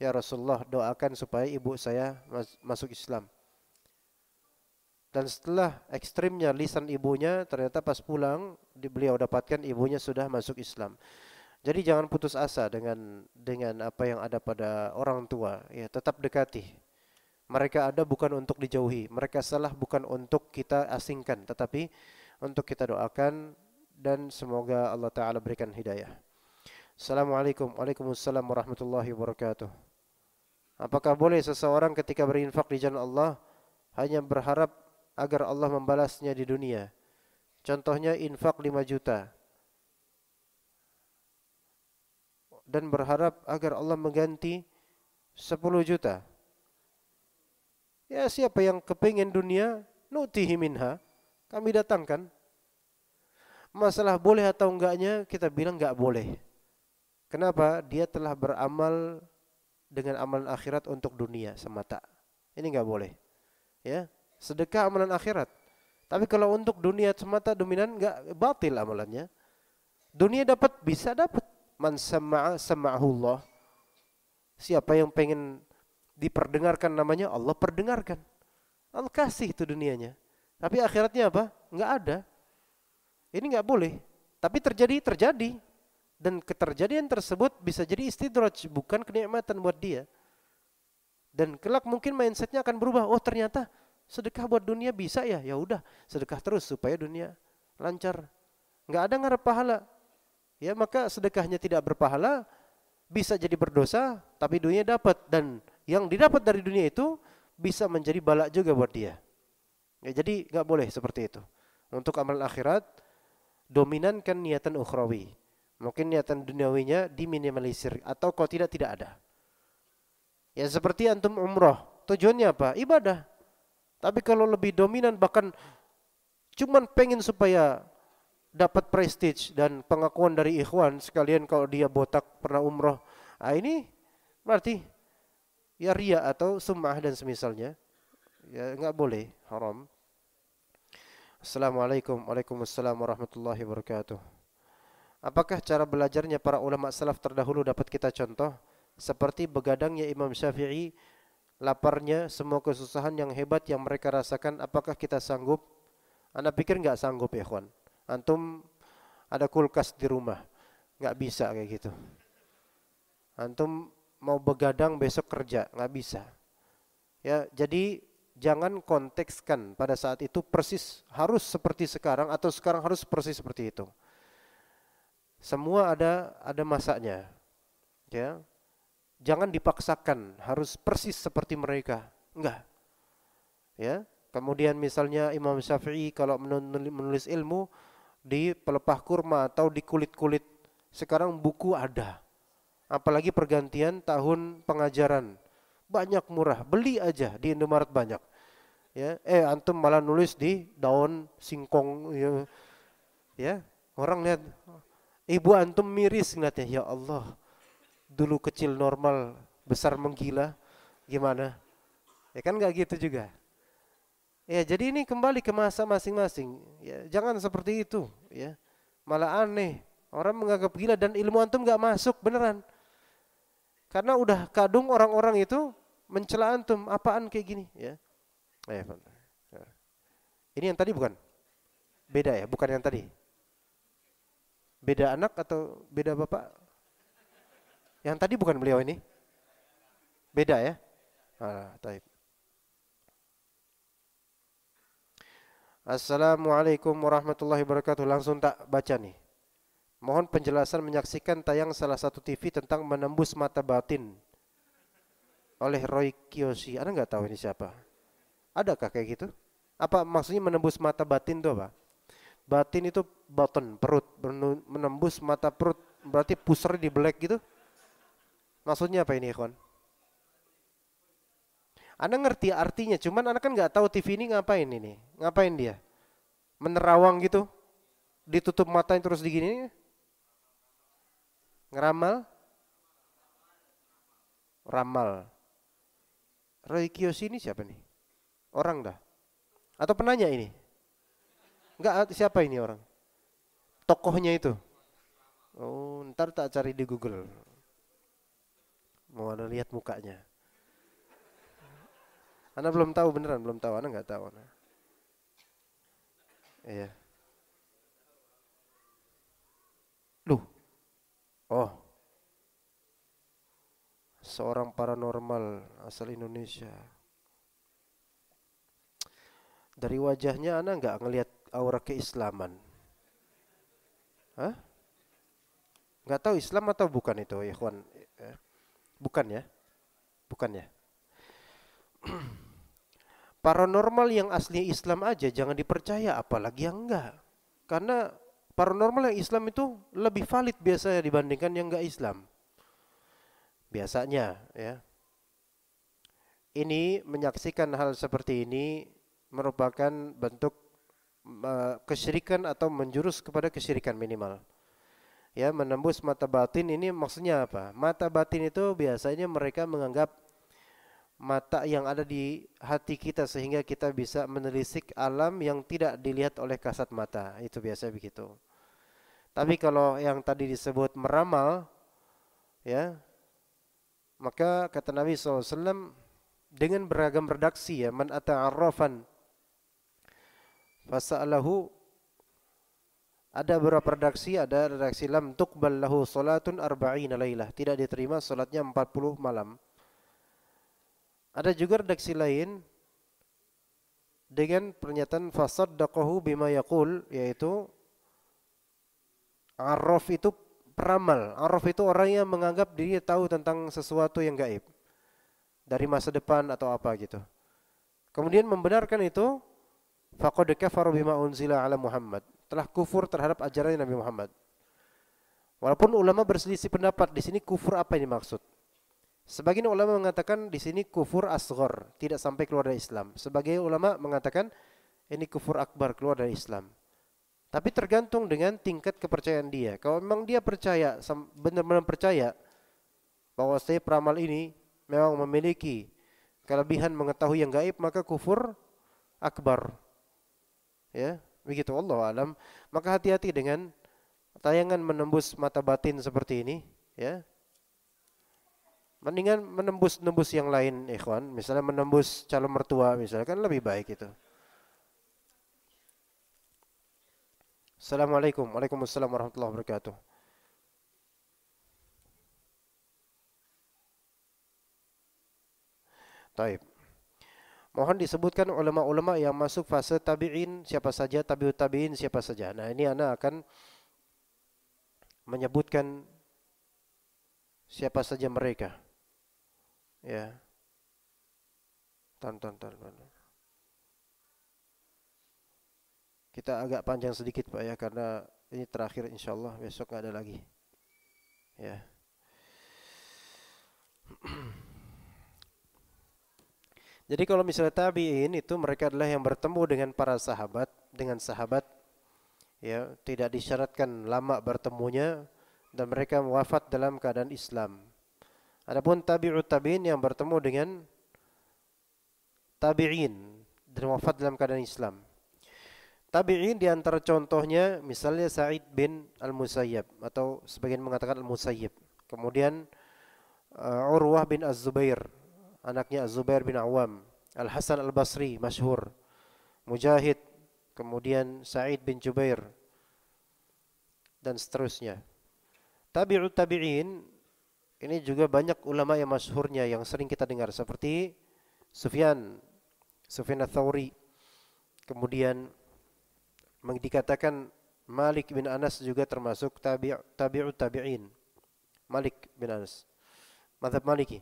Ya Rasulullah, doakan supaya ibu saya masuk Islam. Dan setelah ekstrimnya lisan ibunya, ternyata pas pulang beliau dapatkan ibunya sudah masuk Islam. Jadi jangan putus asa dengan dengan apa yang ada pada orang tua, ya tetap dekati. Mereka ada bukan untuk dijauhi, mereka salah bukan untuk kita asingkan, tetapi untuk kita doakan dan semoga Allah taala berikan hidayah. Assalamualaikum Waalaikumsalam warahmatullahi wabarakatuh. Apakah boleh seseorang ketika berinfak di jalan Allah hanya berharap agar Allah membalasnya di dunia? Contohnya infak 5 juta dan berharap agar Allah mengganti 10 juta. Ya siapa yang kepingin dunia, nutihi minha, kami datangkan. Masalah boleh atau enggaknya, kita bilang enggak boleh. Kenapa? Dia telah beramal dengan amalan akhirat untuk dunia semata. Ini enggak boleh. Ya, sedekah amalan akhirat. Tapi kalau untuk dunia semata dominan enggak batil amalannya. Dunia dapat bisa dapat man sama'a Allah. Siapa yang pengen diperdengarkan namanya Allah perdengarkan. Allah kasih itu dunianya. Tapi akhiratnya apa? Enggak ada. Ini enggak boleh. Tapi terjadi terjadi dan keterjadian tersebut bisa jadi istidraj bukan kenikmatan buat dia. Dan kelak mungkin mindsetnya akan berubah. Oh ternyata sedekah buat dunia bisa ya. Ya udah sedekah terus supaya dunia lancar. Nggak ada ngarep pahala ya maka sedekahnya tidak berpahala bisa jadi berdosa tapi dunia dapat dan yang didapat dari dunia itu bisa menjadi balak juga buat dia ya, jadi nggak boleh seperti itu untuk amal akhirat dominankan niatan ukhrawi mungkin niatan duniawinya diminimalisir atau kalau tidak tidak ada ya seperti antum umroh tujuannya apa ibadah tapi kalau lebih dominan bahkan cuman pengen supaya dapat prestige dan pengakuan dari ikhwan sekalian kalau dia botak pernah umroh. Nah, ini berarti ya ria atau sumah dan semisalnya. Ya nggak boleh, haram. Assalamualaikum Waalaikumsalam warahmatullahi wabarakatuh. Apakah cara belajarnya para ulama salaf terdahulu dapat kita contoh? Seperti begadangnya Imam Syafi'i, laparnya, semua kesusahan yang hebat yang mereka rasakan, apakah kita sanggup? Anda pikir nggak sanggup ya, kawan? Antum ada kulkas di rumah, nggak bisa kayak gitu. Antum mau begadang besok kerja, nggak bisa. Ya, jadi jangan kontekskan pada saat itu persis harus seperti sekarang atau sekarang harus persis seperti itu. Semua ada ada masanya. Ya. Jangan dipaksakan harus persis seperti mereka. Enggak. Ya. Kemudian misalnya Imam Syafi'i kalau menulis ilmu di pelepah kurma atau di kulit-kulit. Sekarang buku ada. Apalagi pergantian tahun pengajaran. Banyak murah, beli aja di Indomaret banyak. Ya, eh antum malah nulis di daun singkong ya. ya. Orang lihat ibu antum miris ngeliatnya, ya Allah. Dulu kecil normal, besar menggila. Gimana? Ya kan nggak gitu juga. Ya, jadi ini kembali ke masa masing-masing. Ya, jangan seperti itu, ya. Malah aneh. Orang menganggap gila dan ilmu antum enggak masuk beneran. Karena udah kadung orang-orang itu mencela antum, apaan kayak gini, ya. Eh, ini yang tadi bukan? Beda ya, bukan yang tadi. Beda anak atau beda bapak? Yang tadi bukan beliau ini? Beda ya? Ah, taib. Assalamualaikum warahmatullahi wabarakatuh. Langsung tak baca nih. Mohon penjelasan menyaksikan tayang salah satu TV tentang menembus mata batin oleh Roy Kiyoshi. Anda nggak tahu ini siapa? Adakah kayak gitu? Apa maksudnya menembus mata batin itu apa? Batin itu button, perut, menembus mata perut berarti pusar di black gitu. Maksudnya apa ini, Ikhwan? Anda ngerti artinya, cuman Anda kan nggak tahu TV ini ngapain ini, ngapain dia? Menerawang gitu, ditutup matanya terus digini, ngeramal, ramal. Roy Kiyoshi ini siapa nih? Orang dah? Atau penanya ini? Enggak, ah, siapa ini orang? Tokohnya itu? Oh, ntar tak cari di Google. Mau ada lihat mukanya. Anda belum tahu beneran, belum tahu. Anda nggak tahu. Anda. Iya. Duh. Oh. Seorang paranormal asal Indonesia. Dari wajahnya Anda nggak ngelihat aura keislaman. Hah? Nggak tahu Islam atau bukan itu, ya, Ikhwan? Eh, bukan ya? Bukan ya? (clears throat) paranormal yang asli Islam aja jangan dipercaya apalagi yang enggak. Karena paranormal yang Islam itu lebih valid biasanya dibandingkan yang enggak Islam. Biasanya ya. Ini menyaksikan hal seperti ini merupakan bentuk kesyirikan atau menjurus kepada kesyirikan minimal. Ya, menembus mata batin ini maksudnya apa? Mata batin itu biasanya mereka menganggap mata yang ada di hati kita sehingga kita bisa menelisik alam yang tidak dilihat oleh kasat mata. Itu biasa begitu. Tapi kalau yang tadi disebut meramal ya maka kata Nabi SAW dengan beragam redaksi ya man ata'arrafan fasa'alahu ada beberapa redaksi ada redaksi lam tuqbal lahu salatun arba'ina laylah. tidak diterima salatnya 40 malam ada juga redaksi lain dengan pernyataan fasad dakohu bima yakul yaitu arrof itu peramal. arrof itu orang yang menganggap dirinya tahu tentang sesuatu yang gaib dari masa depan atau apa gitu. Kemudian membenarkan itu faqad faru bima unzila ala Muhammad. Telah kufur terhadap ajaran Nabi Muhammad. Walaupun ulama berselisih pendapat di sini kufur apa yang dimaksud? Sebagian ulama mengatakan di sini kufur asghar, tidak sampai keluar dari Islam. Sebagian ulama mengatakan ini kufur akbar, keluar dari Islam. Tapi tergantung dengan tingkat kepercayaan dia. Kalau memang dia percaya, benar-benar percaya bahwa saya peramal ini memang memiliki kelebihan mengetahui yang gaib, maka kufur akbar. Ya, begitu Allah alam. Maka hati-hati dengan tayangan menembus mata batin seperti ini, ya. Mendingan menembus-nembus yang lain, ikhwan. Misalnya menembus calon mertua, misalnya kan lebih baik itu. Assalamualaikum. Waalaikumsalam warahmatullahi wabarakatuh. Taib. Mohon disebutkan ulama-ulama yang masuk fase tabi'in siapa saja, tabi'ut tabi'in siapa saja. Nah, ini anak akan menyebutkan siapa saja mereka. Ya. Tonton, tonton. Kita agak panjang sedikit Pak ya karena ini terakhir insyaallah besok nggak ada lagi. Ya. (clears throat) Jadi kalau misalnya tabiin itu mereka adalah yang bertemu dengan para sahabat, dengan sahabat ya, tidak disyaratkan lama bertemunya dan mereka wafat dalam keadaan Islam. Adapun tabi'ut tabi'in yang bertemu dengan tabi'in dan wafat dalam keadaan Islam. Tabi'in di antara contohnya misalnya Sa'id bin Al-Musayyab atau sebagian mengatakan Al-Musayyib. Kemudian uh, Urwah bin Az-Zubair, anaknya Az-Zubair bin Awam, Al-Hasan Al-Basri masyhur, Mujahid, kemudian Sa'id bin Jubair dan seterusnya. Tabi'ut tabi'in ini juga banyak ulama yang masyhurnya yang sering kita dengar seperti Sufyan, Sufyan Thawri, Kemudian dikatakan Malik bin Anas juga termasuk tabi' tabi'ut tabi'in. Malik bin Anas. Madhab Maliki.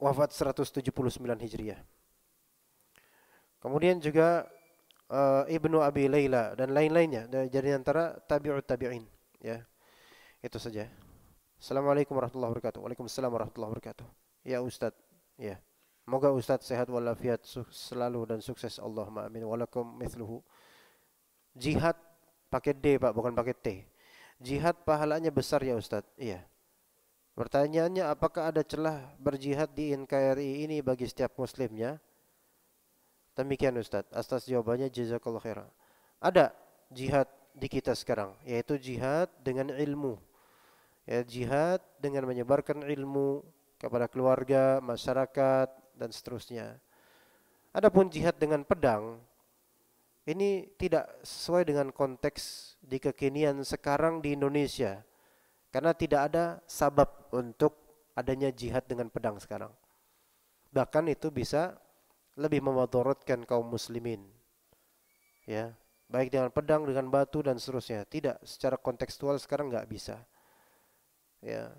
Wafat 179 Hijriah. Kemudian juga uh, Ibnu Abi Laila dan lain-lainnya. Jadi antara tabi'ut tabi'in. Ya. Itu saja. Assalamualaikum warahmatullahi wabarakatuh. Waalaikumsalam warahmatullahi wabarakatuh. Ya Ustaz. Ya. Moga Ustaz sehat walafiat selalu dan sukses Allahumma amin. Walakum mithluhu. Jihad pakai D Pak, bukan pakai T. Jihad pahalanya besar ya Ustaz. Iya. Pertanyaannya apakah ada celah berjihad di NKRI ini bagi setiap muslimnya? Demikian Ustaz. Atas jawabannya jazakallahu khairan. Ada jihad di kita sekarang, yaitu jihad dengan ilmu ya, jihad dengan menyebarkan ilmu kepada keluarga, masyarakat dan seterusnya. Adapun jihad dengan pedang ini tidak sesuai dengan konteks di kekinian sekarang di Indonesia. Karena tidak ada sabab untuk adanya jihad dengan pedang sekarang. Bahkan itu bisa lebih memadorotkan kaum muslimin. Ya, baik dengan pedang, dengan batu dan seterusnya. Tidak, secara kontekstual sekarang nggak bisa. Ya.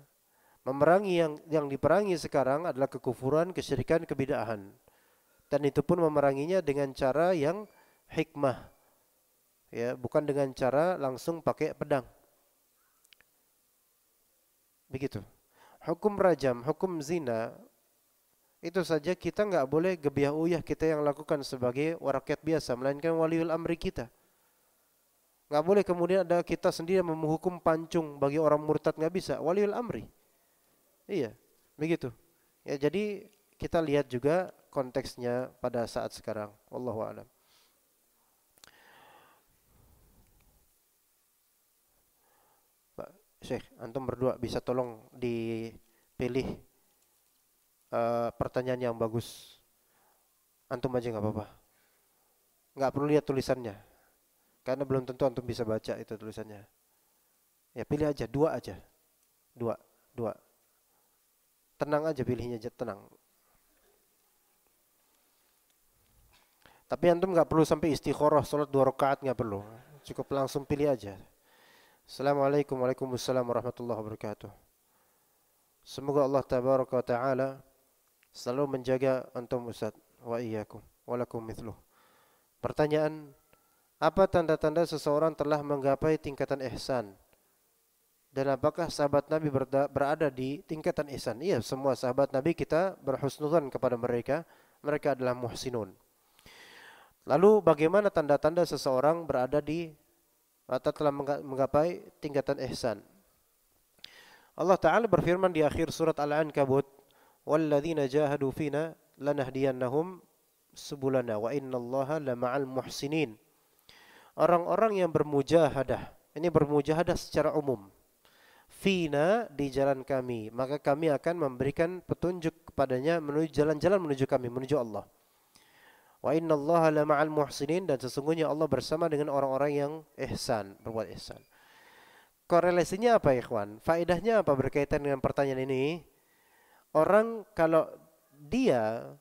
Memerangi yang yang diperangi sekarang adalah kekufuran, kesyirikan, kebidaahan. Dan itu pun memeranginya dengan cara yang hikmah. Ya, bukan dengan cara langsung pakai pedang. Begitu. Hukum rajam, hukum zina itu saja kita nggak boleh gebiah uyah kita yang lakukan sebagai rakyat biasa melainkan waliul amri kita Nggak boleh kemudian ada kita sendiri menghukum pancung bagi orang murtad nggak bisa. Waliul amri. Iya, begitu. Ya jadi kita lihat juga konteksnya pada saat sekarang. Wallahu a'lam. Pak Syekh, antum berdua bisa tolong dipilih uh, pertanyaan yang bagus. Antum aja nggak apa-apa. Nggak perlu lihat tulisannya karena belum tentu antum bisa baca itu tulisannya. Ya pilih aja dua aja. Dua, dua. Tenang aja pilihnya aja tenang. Tapi antum nggak perlu sampai istiqoroh sholat dua rakaat nggak perlu. Cukup langsung pilih aja. Assalamualaikum warahmatullahi warahmatullahi wabarakatuh. Semoga Allah tabaraka wa taala selalu menjaga antum Ustaz wa iyyakum wa lakum mithluh. Pertanyaan apa tanda-tanda seseorang telah menggapai tingkatan ihsan? Dan apakah sahabat Nabi berada di tingkatan ihsan? Iya, semua sahabat Nabi kita berhusnudhan kepada mereka. Mereka adalah muhsinun. Lalu bagaimana tanda-tanda seseorang berada di atau telah menggapai tingkatan ihsan? Allah Ta'ala berfirman di akhir surat Al-Ankabut, وَالَّذِينَ جَاهَدُوا فِينَا لَنَهْدِيَنَّهُمْ subulana wa اللَّهَ لَمَعَ muhsinin." orang-orang yang bermujahadah. Ini bermujahadah secara umum. Fina di jalan kami, maka kami akan memberikan petunjuk kepadanya menuju jalan-jalan menuju kami, menuju Allah. Wa inna Allah la ma'al muhsinin dan sesungguhnya Allah bersama dengan orang-orang yang ihsan, berbuat ihsan. Korelasinya apa ikhwan? Faedahnya apa berkaitan dengan pertanyaan ini? Orang kalau dia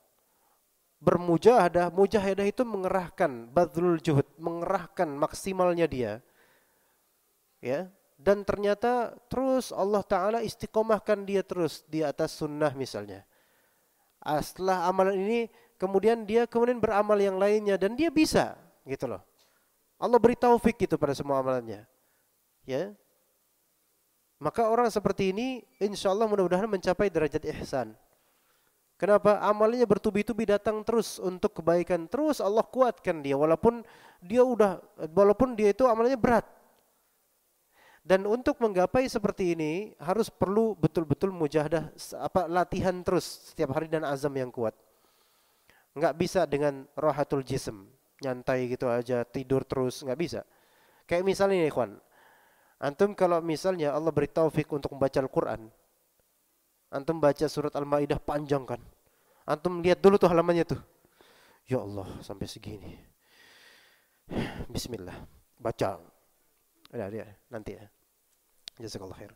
bermujahadah, mujahadah itu mengerahkan badrul juhud, mengerahkan maksimalnya dia. Ya, dan ternyata terus Allah Ta'ala istiqomahkan dia terus di atas sunnah misalnya. Ah, setelah amalan ini kemudian dia kemudian beramal yang lainnya dan dia bisa gitu loh. Allah beri taufik gitu pada semua amalannya. Ya. Maka orang seperti ini insyaallah mudah-mudahan mencapai derajat ihsan. Kenapa? Amalnya bertubi-tubi datang terus untuk kebaikan. Terus Allah kuatkan dia walaupun dia udah walaupun dia itu amalnya berat. Dan untuk menggapai seperti ini harus perlu betul-betul mujahadah apa latihan terus setiap hari dan azam yang kuat. nggak bisa dengan rohatul jism, nyantai gitu aja, tidur terus, nggak bisa. Kayak misalnya nih, kwan Antum kalau misalnya Allah beri taufik untuk membaca Al-Qur'an, Antum baca surat Al-Maidah panjang kan? Antum lihat dulu tuh halamannya tuh. Ya Allah, sampai segini. Bismillah. Baca. Ada, ada, nanti ya. Jazakallah khair.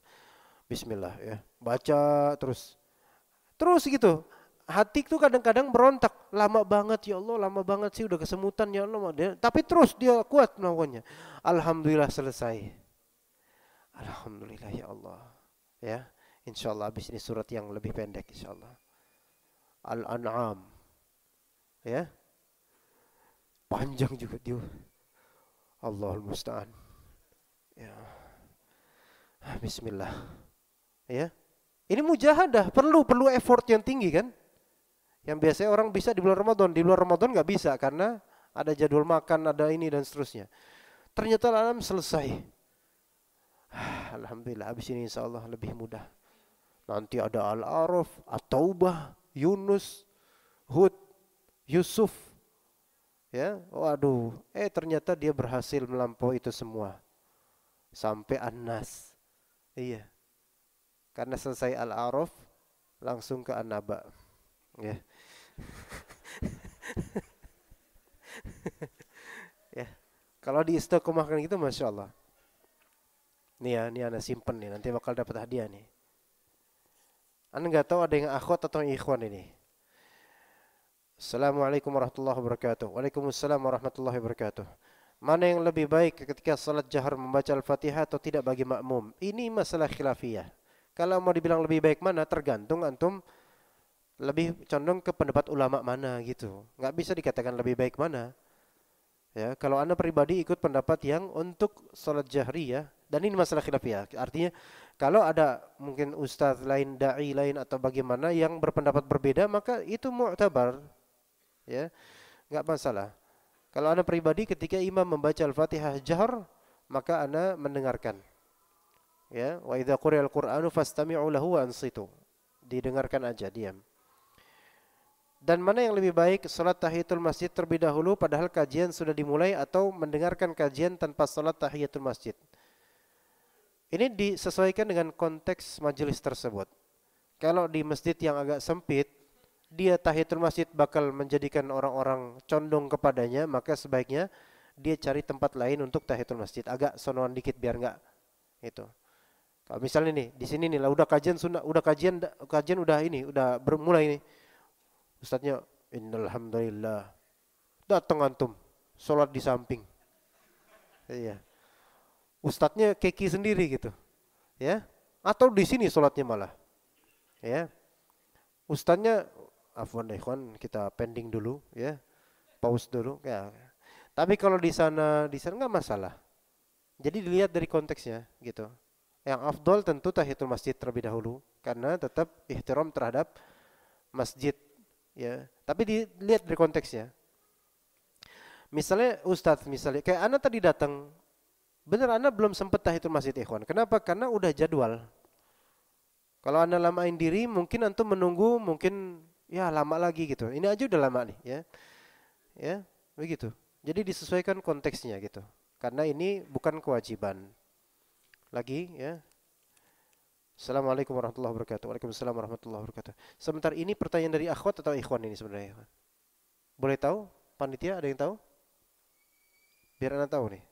Bismillah ya. Baca terus. Terus gitu. Hati itu kadang-kadang berontak. Lama banget ya Allah, lama banget sih udah kesemutan ya Allah. Tapi terus dia kuat melakukannya. Alhamdulillah selesai. Alhamdulillah ya Allah. Ya insyaallah habis ini surat yang lebih pendek insyaallah Al-An'am ya panjang juga dia Allahul musta'an ya ah, bismillah ya ini mujahadah perlu perlu effort yang tinggi kan yang biasanya orang bisa di bulan Ramadan di luar Ramadan nggak bisa karena ada jadwal makan ada ini dan seterusnya ternyata alam selesai ah, Alhamdulillah habis ini insya Allah lebih mudah Nanti ada Al-Araf, At-Taubah, Yunus, Hud, Yusuf. Ya, waduh, eh ternyata dia berhasil melampaui itu semua. Sampai An-Nas. Iya. Karena selesai Al-Araf, langsung ke An-Naba. Ya. (laughs) ya. Kalau di istiqomahkan gitu Masya Allah. Nih ya, ini anak simpen nih, nanti bakal dapat hadiah nih. Anda nggak tahu ada yang akhwat atau yang ikhwan ini. Assalamualaikum warahmatullahi wabarakatuh. Waalaikumsalam warahmatullahi wabarakatuh. Mana yang lebih baik ketika salat jahar membaca Al-Fatihah atau tidak bagi makmum? Ini masalah khilafiyah. Kalau mau dibilang lebih baik mana tergantung antum lebih condong ke pendapat ulama mana gitu. Nggak bisa dikatakan lebih baik mana. Ya, kalau anda pribadi ikut pendapat yang untuk salat jahriyah. Dan ini masalah khilafiyah. Artinya kalau ada mungkin ustadz lain, dai lain atau bagaimana yang berpendapat berbeda maka itu mu'tabar. Ya. Enggak masalah. Kalau anda pribadi ketika imam membaca Al-Fatihah jahr maka anda mendengarkan. Ya, wa idza quri'al Qur'anu fastami'u lahu wa ansitu. Didengarkan aja, diam. Dan mana yang lebih baik salat tahiyatul masjid terlebih dahulu padahal kajian sudah dimulai atau mendengarkan kajian tanpa salat tahiyatul masjid? Ini disesuaikan dengan konteks majelis tersebut. Kalau di masjid yang agak sempit, dia tahiyatul masjid bakal menjadikan orang-orang condong kepadanya, maka sebaiknya dia cari tempat lain untuk tahiyatul masjid. Agak sonoan dikit biar enggak itu. Kalau misalnya nih, di sini nih lah udah kajian sunnah, udah kajian kajian udah ini, udah bermulai ini. Ustadznya innalhamdulillah. Datang antum, sholat di samping. Iya ustadznya keki sendiri gitu ya atau di sini sholatnya malah ya ustadznya afwan ikhwan kita pending dulu ya pause dulu ya tapi kalau di sana di sana nggak masalah jadi dilihat dari konteksnya gitu yang afdol tentu tahiyatul masjid terlebih dahulu karena tetap ihtiram terhadap masjid ya tapi dilihat dari konteksnya misalnya ustadz misalnya kayak anak tadi datang Benar Anda belum sempat tahitul masjid ikhwan. Kenapa? Karena udah jadwal. Kalau Anda lamain diri mungkin antum menunggu mungkin ya lama lagi gitu. Ini aja udah lama nih ya. Ya, begitu. Jadi disesuaikan konteksnya gitu. Karena ini bukan kewajiban. Lagi ya. Assalamualaikum warahmatullahi wabarakatuh. Waalaikumsalam warahmatullahi wabarakatuh. Sebentar ini pertanyaan dari akhwat atau ikhwan ini sebenarnya? Boleh tahu? Panitia ada yang tahu? Biar Anda tahu nih.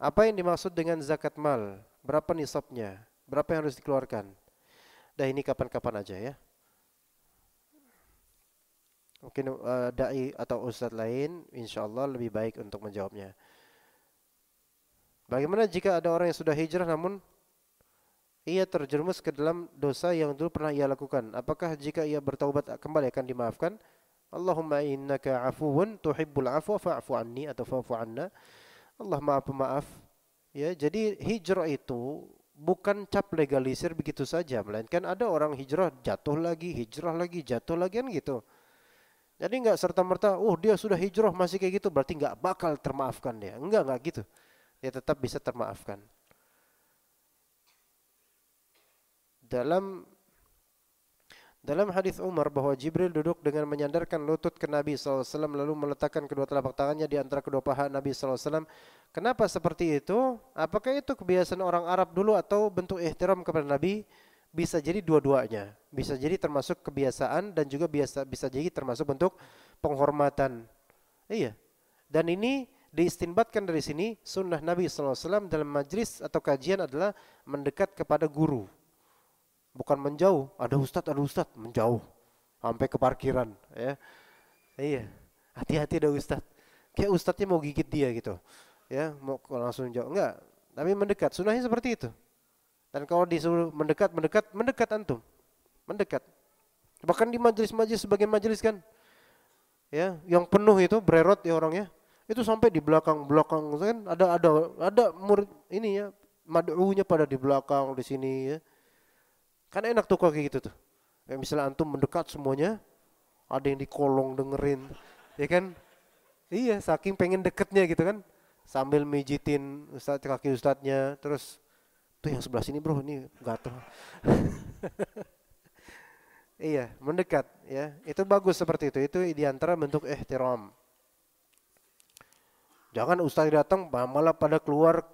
Apa yang dimaksud dengan zakat mal? Berapa nisabnya? Berapa yang harus dikeluarkan? Dah ini kapan-kapan aja ya. Mungkin uh, dai atau ustadz lain insya Allah lebih baik untuk menjawabnya. Bagaimana jika ada orang yang sudah hijrah namun ia terjerumus ke dalam dosa yang dulu pernah ia lakukan? Apakah jika ia bertaubat eh, kembali akan dimaafkan? Allahumma innaka afuun tuhibbul afwa fa'fu anni atau fa'fu anna. Allah maaf pemaaf. Ya, jadi hijrah itu bukan cap legalisir begitu saja, melainkan ada orang hijrah jatuh lagi, hijrah lagi, jatuh lagi kan gitu. Jadi nggak serta merta, oh dia sudah hijrah masih kayak gitu, berarti nggak bakal termaafkan dia. Enggak nggak gitu, dia tetap bisa termaafkan. Dalam dalam hadis Umar bahwa Jibril duduk dengan menyandarkan lutut ke Nabi SAW lalu meletakkan kedua telapak tangannya di antara kedua paha Nabi SAW. Kenapa seperti itu? Apakah itu kebiasaan orang Arab dulu atau bentuk ihtiram kepada Nabi? Bisa jadi dua-duanya. Bisa jadi termasuk kebiasaan dan juga biasa bisa jadi termasuk bentuk penghormatan. Iya. Dan ini diistinbatkan dari sini sunnah Nabi SAW dalam majlis atau kajian adalah mendekat kepada guru bukan menjauh ada ustadz ada ustadz menjauh sampai ke parkiran ya iya hati-hati ada ustadz kayak ustadznya mau gigit dia gitu ya mau langsung jauh enggak tapi mendekat sunahnya seperti itu dan kalau disuruh mendekat mendekat mendekat antum mendekat bahkan di majelis-majelis sebagian majelis kan ya yang penuh itu bererot ya orangnya itu sampai di belakang belakang kan ada ada ada murid ini ya madunya pada di belakang di sini ya Kan enak tuh kayak gitu tuh. Ya, misalnya antum mendekat semuanya, ada yang di kolong dengerin, ya kan? Iya, saking pengen deketnya gitu kan. Sambil mijitin ustadz kaki ustadnya, terus tuh yang sebelah sini bro, ini gatel. (laughs) iya, mendekat ya. Itu bagus seperti itu. Itu diantara bentuk ihtiram. Jangan ustaz datang malah pada keluar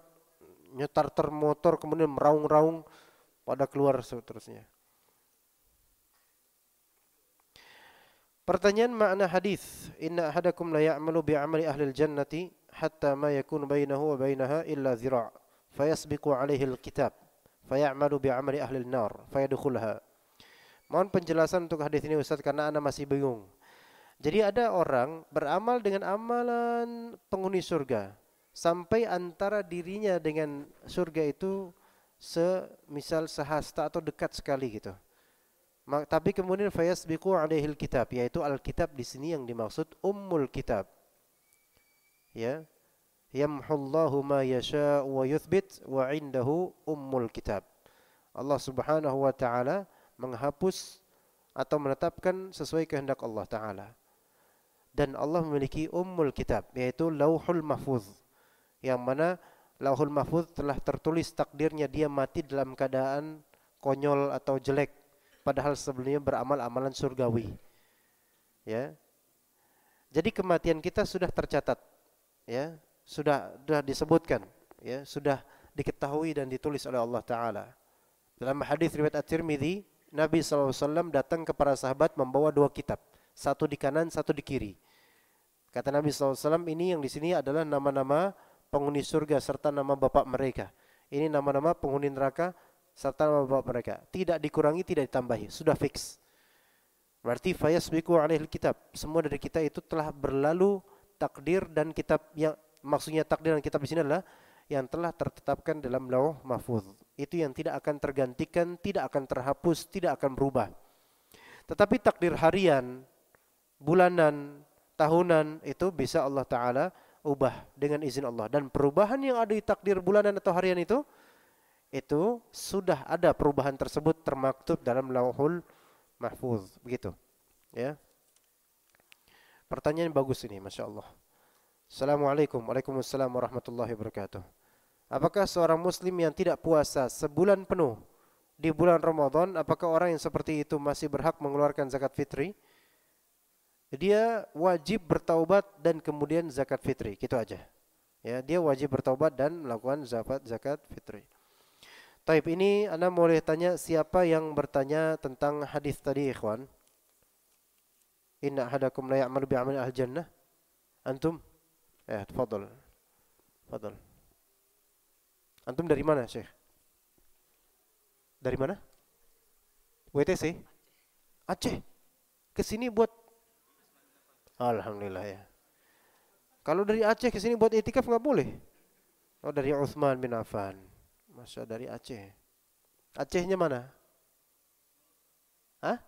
nyetar termotor kemudian meraung-raung pada keluar seterusnya. Pertanyaan makna hadis, "Inna ahadakum la ya'malu bi 'amali ahli al-jannati hatta ma yakun bainahu wa bainaha illa zira' fayasbiqu 'alaihi al-kitab fayamalu bi 'amali ahli an-nar fayadkhulha." Mohon penjelasan untuk hadis ini Ustaz karena Anda masih bingung. Jadi ada orang beramal dengan amalan penghuni surga sampai antara dirinya dengan surga itu semisal sehasta atau dekat sekali gitu. Tapi kemudian fayasbiqu alaihil kitab yaitu alkitab di sini yang dimaksud ummul kitab. Ya. Yamhullahu ma yasha'u wa yuthbit wa indahu ummul kitab. Allah Subhanahu wa taala menghapus atau menetapkan sesuai kehendak Allah taala. Dan Allah memiliki ummul kitab yaitu lauhul mahfuz yang mana Lauhul Mahfud telah tertulis takdirnya dia mati dalam keadaan konyol atau jelek padahal sebelumnya beramal amalan surgawi. Ya. Jadi kematian kita sudah tercatat. Ya, sudah sudah disebutkan, ya, sudah diketahui dan ditulis oleh Allah taala. Dalam hadis riwayat At-Tirmidzi, Nabi SAW datang ke para sahabat membawa dua kitab, satu di kanan, satu di kiri. Kata Nabi SAW, ini yang di sini adalah nama-nama penghuni surga serta nama bapak mereka. Ini nama-nama penghuni neraka serta nama bapak mereka. Tidak dikurangi, tidak ditambahi, sudah fix. Berarti fayasbiku alaih kitab. Semua dari kita itu telah berlalu takdir dan kitab yang maksudnya takdir dan kitab di sini adalah yang telah tertetapkan dalam lauh mahfuz. Itu yang tidak akan tergantikan, tidak akan terhapus, tidak akan berubah. Tetapi takdir harian, bulanan, tahunan itu bisa Allah Ta'ala ubah dengan izin Allah dan perubahan yang ada di takdir bulanan atau harian itu itu sudah ada perubahan tersebut termaktub dalam lauhul mahfuz begitu ya pertanyaan bagus ini masya Allah Assalamualaikum Waalaikumsalam warahmatullahi wabarakatuh Apakah seorang muslim yang tidak puasa sebulan penuh di bulan Ramadan apakah orang yang seperti itu masih berhak mengeluarkan zakat fitri? dia wajib bertaubat dan kemudian zakat fitri, gitu aja. Ya, dia wajib bertaubat dan melakukan zakat zakat fitri. Taib ini Anda boleh tanya siapa yang bertanya tentang hadis tadi, ikhwan? Inna hadakum la ya'malu bi'amal al-jannah. Antum? Ya, tafadhol tafadhol Antum dari mana, Syekh? Dari mana? WTC? Aceh. ke sini buat Alhamdulillah ya. Kalau dari Aceh ke sini buat itikaf nggak boleh. Oh dari Uthman bin Affan. Masa dari Aceh. Acehnya mana? Hah?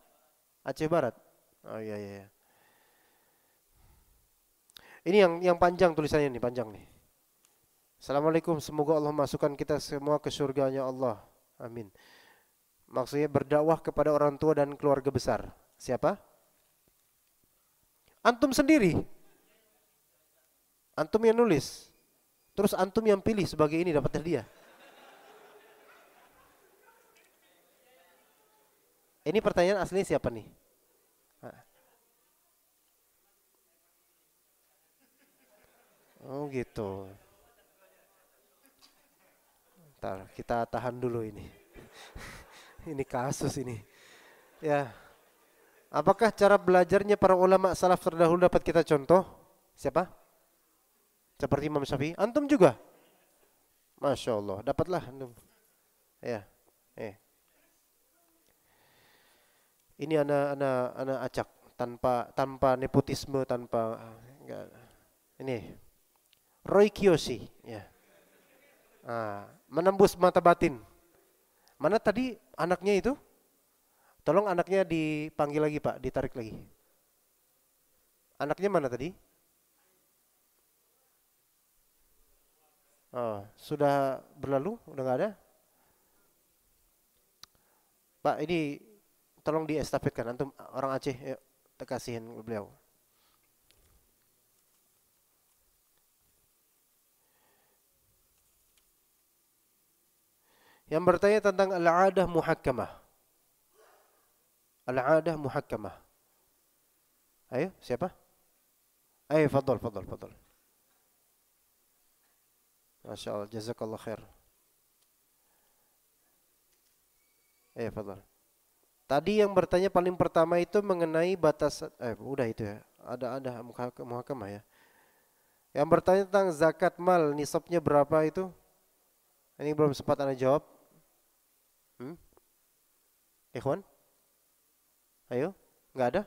Aceh Barat. Oh iya, iya iya. Ini yang yang panjang tulisannya nih, panjang nih. Assalamualaikum, semoga Allah masukkan kita semua ke surganya Allah. Amin. Maksudnya berdakwah kepada orang tua dan keluarga besar. Siapa? Antum sendiri. Antum yang nulis. Terus antum yang pilih sebagai ini dapat hadiah. Ini pertanyaan aslinya siapa nih? Oh gitu. Ntar kita tahan dulu ini. (laughs) ini kasus ini. Ya. Apakah cara belajarnya para ulama salaf terdahulu dapat kita contoh? Siapa? Seperti Imam Syafi'i. Antum juga? Masya Allah. Dapatlah antum. Ya. Eh. Ini anak-anak anak acak tanpa tanpa nepotisme tanpa enggak. Ini Roy Kiyoshi. Ya. Ah, menembus mata batin. Mana tadi anaknya itu? Tolong anaknya dipanggil lagi Pak, ditarik lagi. Anaknya mana tadi? Oh, sudah berlalu? Udah nggak ada? Pak, ini tolong diestafetkan. Antum orang Aceh, yuk, terkasihin beliau. Yang bertanya tentang al-adah muhakkamah. Al-adah muhakkamah. Ayo, siapa? Ayo, fadol, fadol, fadol. Masya Allah, jazakallah khair. Ayo, fadol. Tadi yang bertanya paling pertama itu mengenai batas, eh udah itu ya, ada ada muhakamah ya. Yang bertanya tentang zakat mal, nisabnya berapa itu? Ini belum sempat anda jawab. Hmm? Ikhwan? Ayo, nggak ada?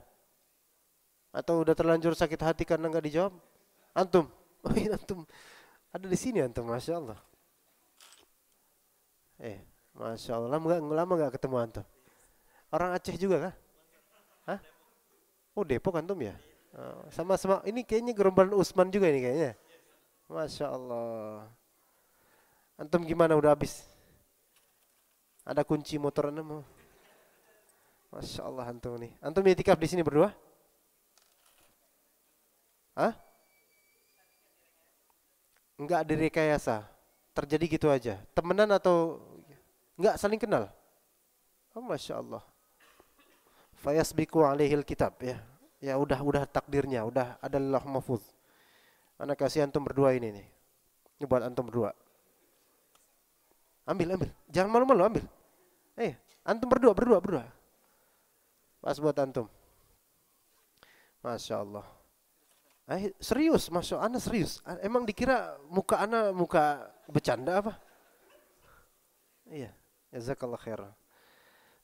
Atau udah terlanjur sakit hati karena nggak dijawab? Antum, (laughs) oh iya, antum, ada di sini antum, masya Allah. Eh, masya Allah, lama nggak lama nggak ketemu antum. Orang Aceh juga kah? Hah? Oh Depok antum ya? Oh, sama sama ini kayaknya gerombolan Usman juga ini kayaknya. Masya Allah. Antum gimana udah habis? Ada kunci motor anda mau? Masya Allah antum nih. Antum itikaf di sini berdua? Hah? Enggak direkayasa. Terjadi gitu aja. Temenan atau enggak saling kenal? Oh, Masya Allah. Fayasbiku alihil kitab ya. Ya udah udah takdirnya, udah ada Allah mahfuz. Anak kasih antum berdua ini nih. Ini buat antum berdua. Ambil, ambil. Jangan malu-malu, ambil. Eh, antum berdua, berdua, berdua. Pas buat antum. Masya Allah. Eh, serius, Masya Ana serius. Emang dikira muka Ana muka bercanda apa? Iya, jazakallah khair.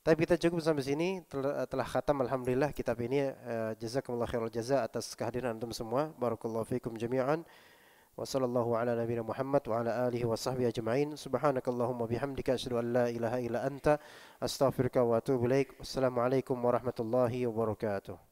Tapi kita cukup sampai sini telah, eh, telah khatam alhamdulillah kitab ini uh, jazakumullah khairul jaza atas kehadiran antum semua. Barakallahu fikum jami'an. وصلى الله على نبينا محمد وعلى آله وصحبه أجمعين سبحانك اللهم وبحمدك أشهد أن لا إله إلا أنت أستغفرك وأتوب إليك والسلام عليكم ورحمة الله وبركاته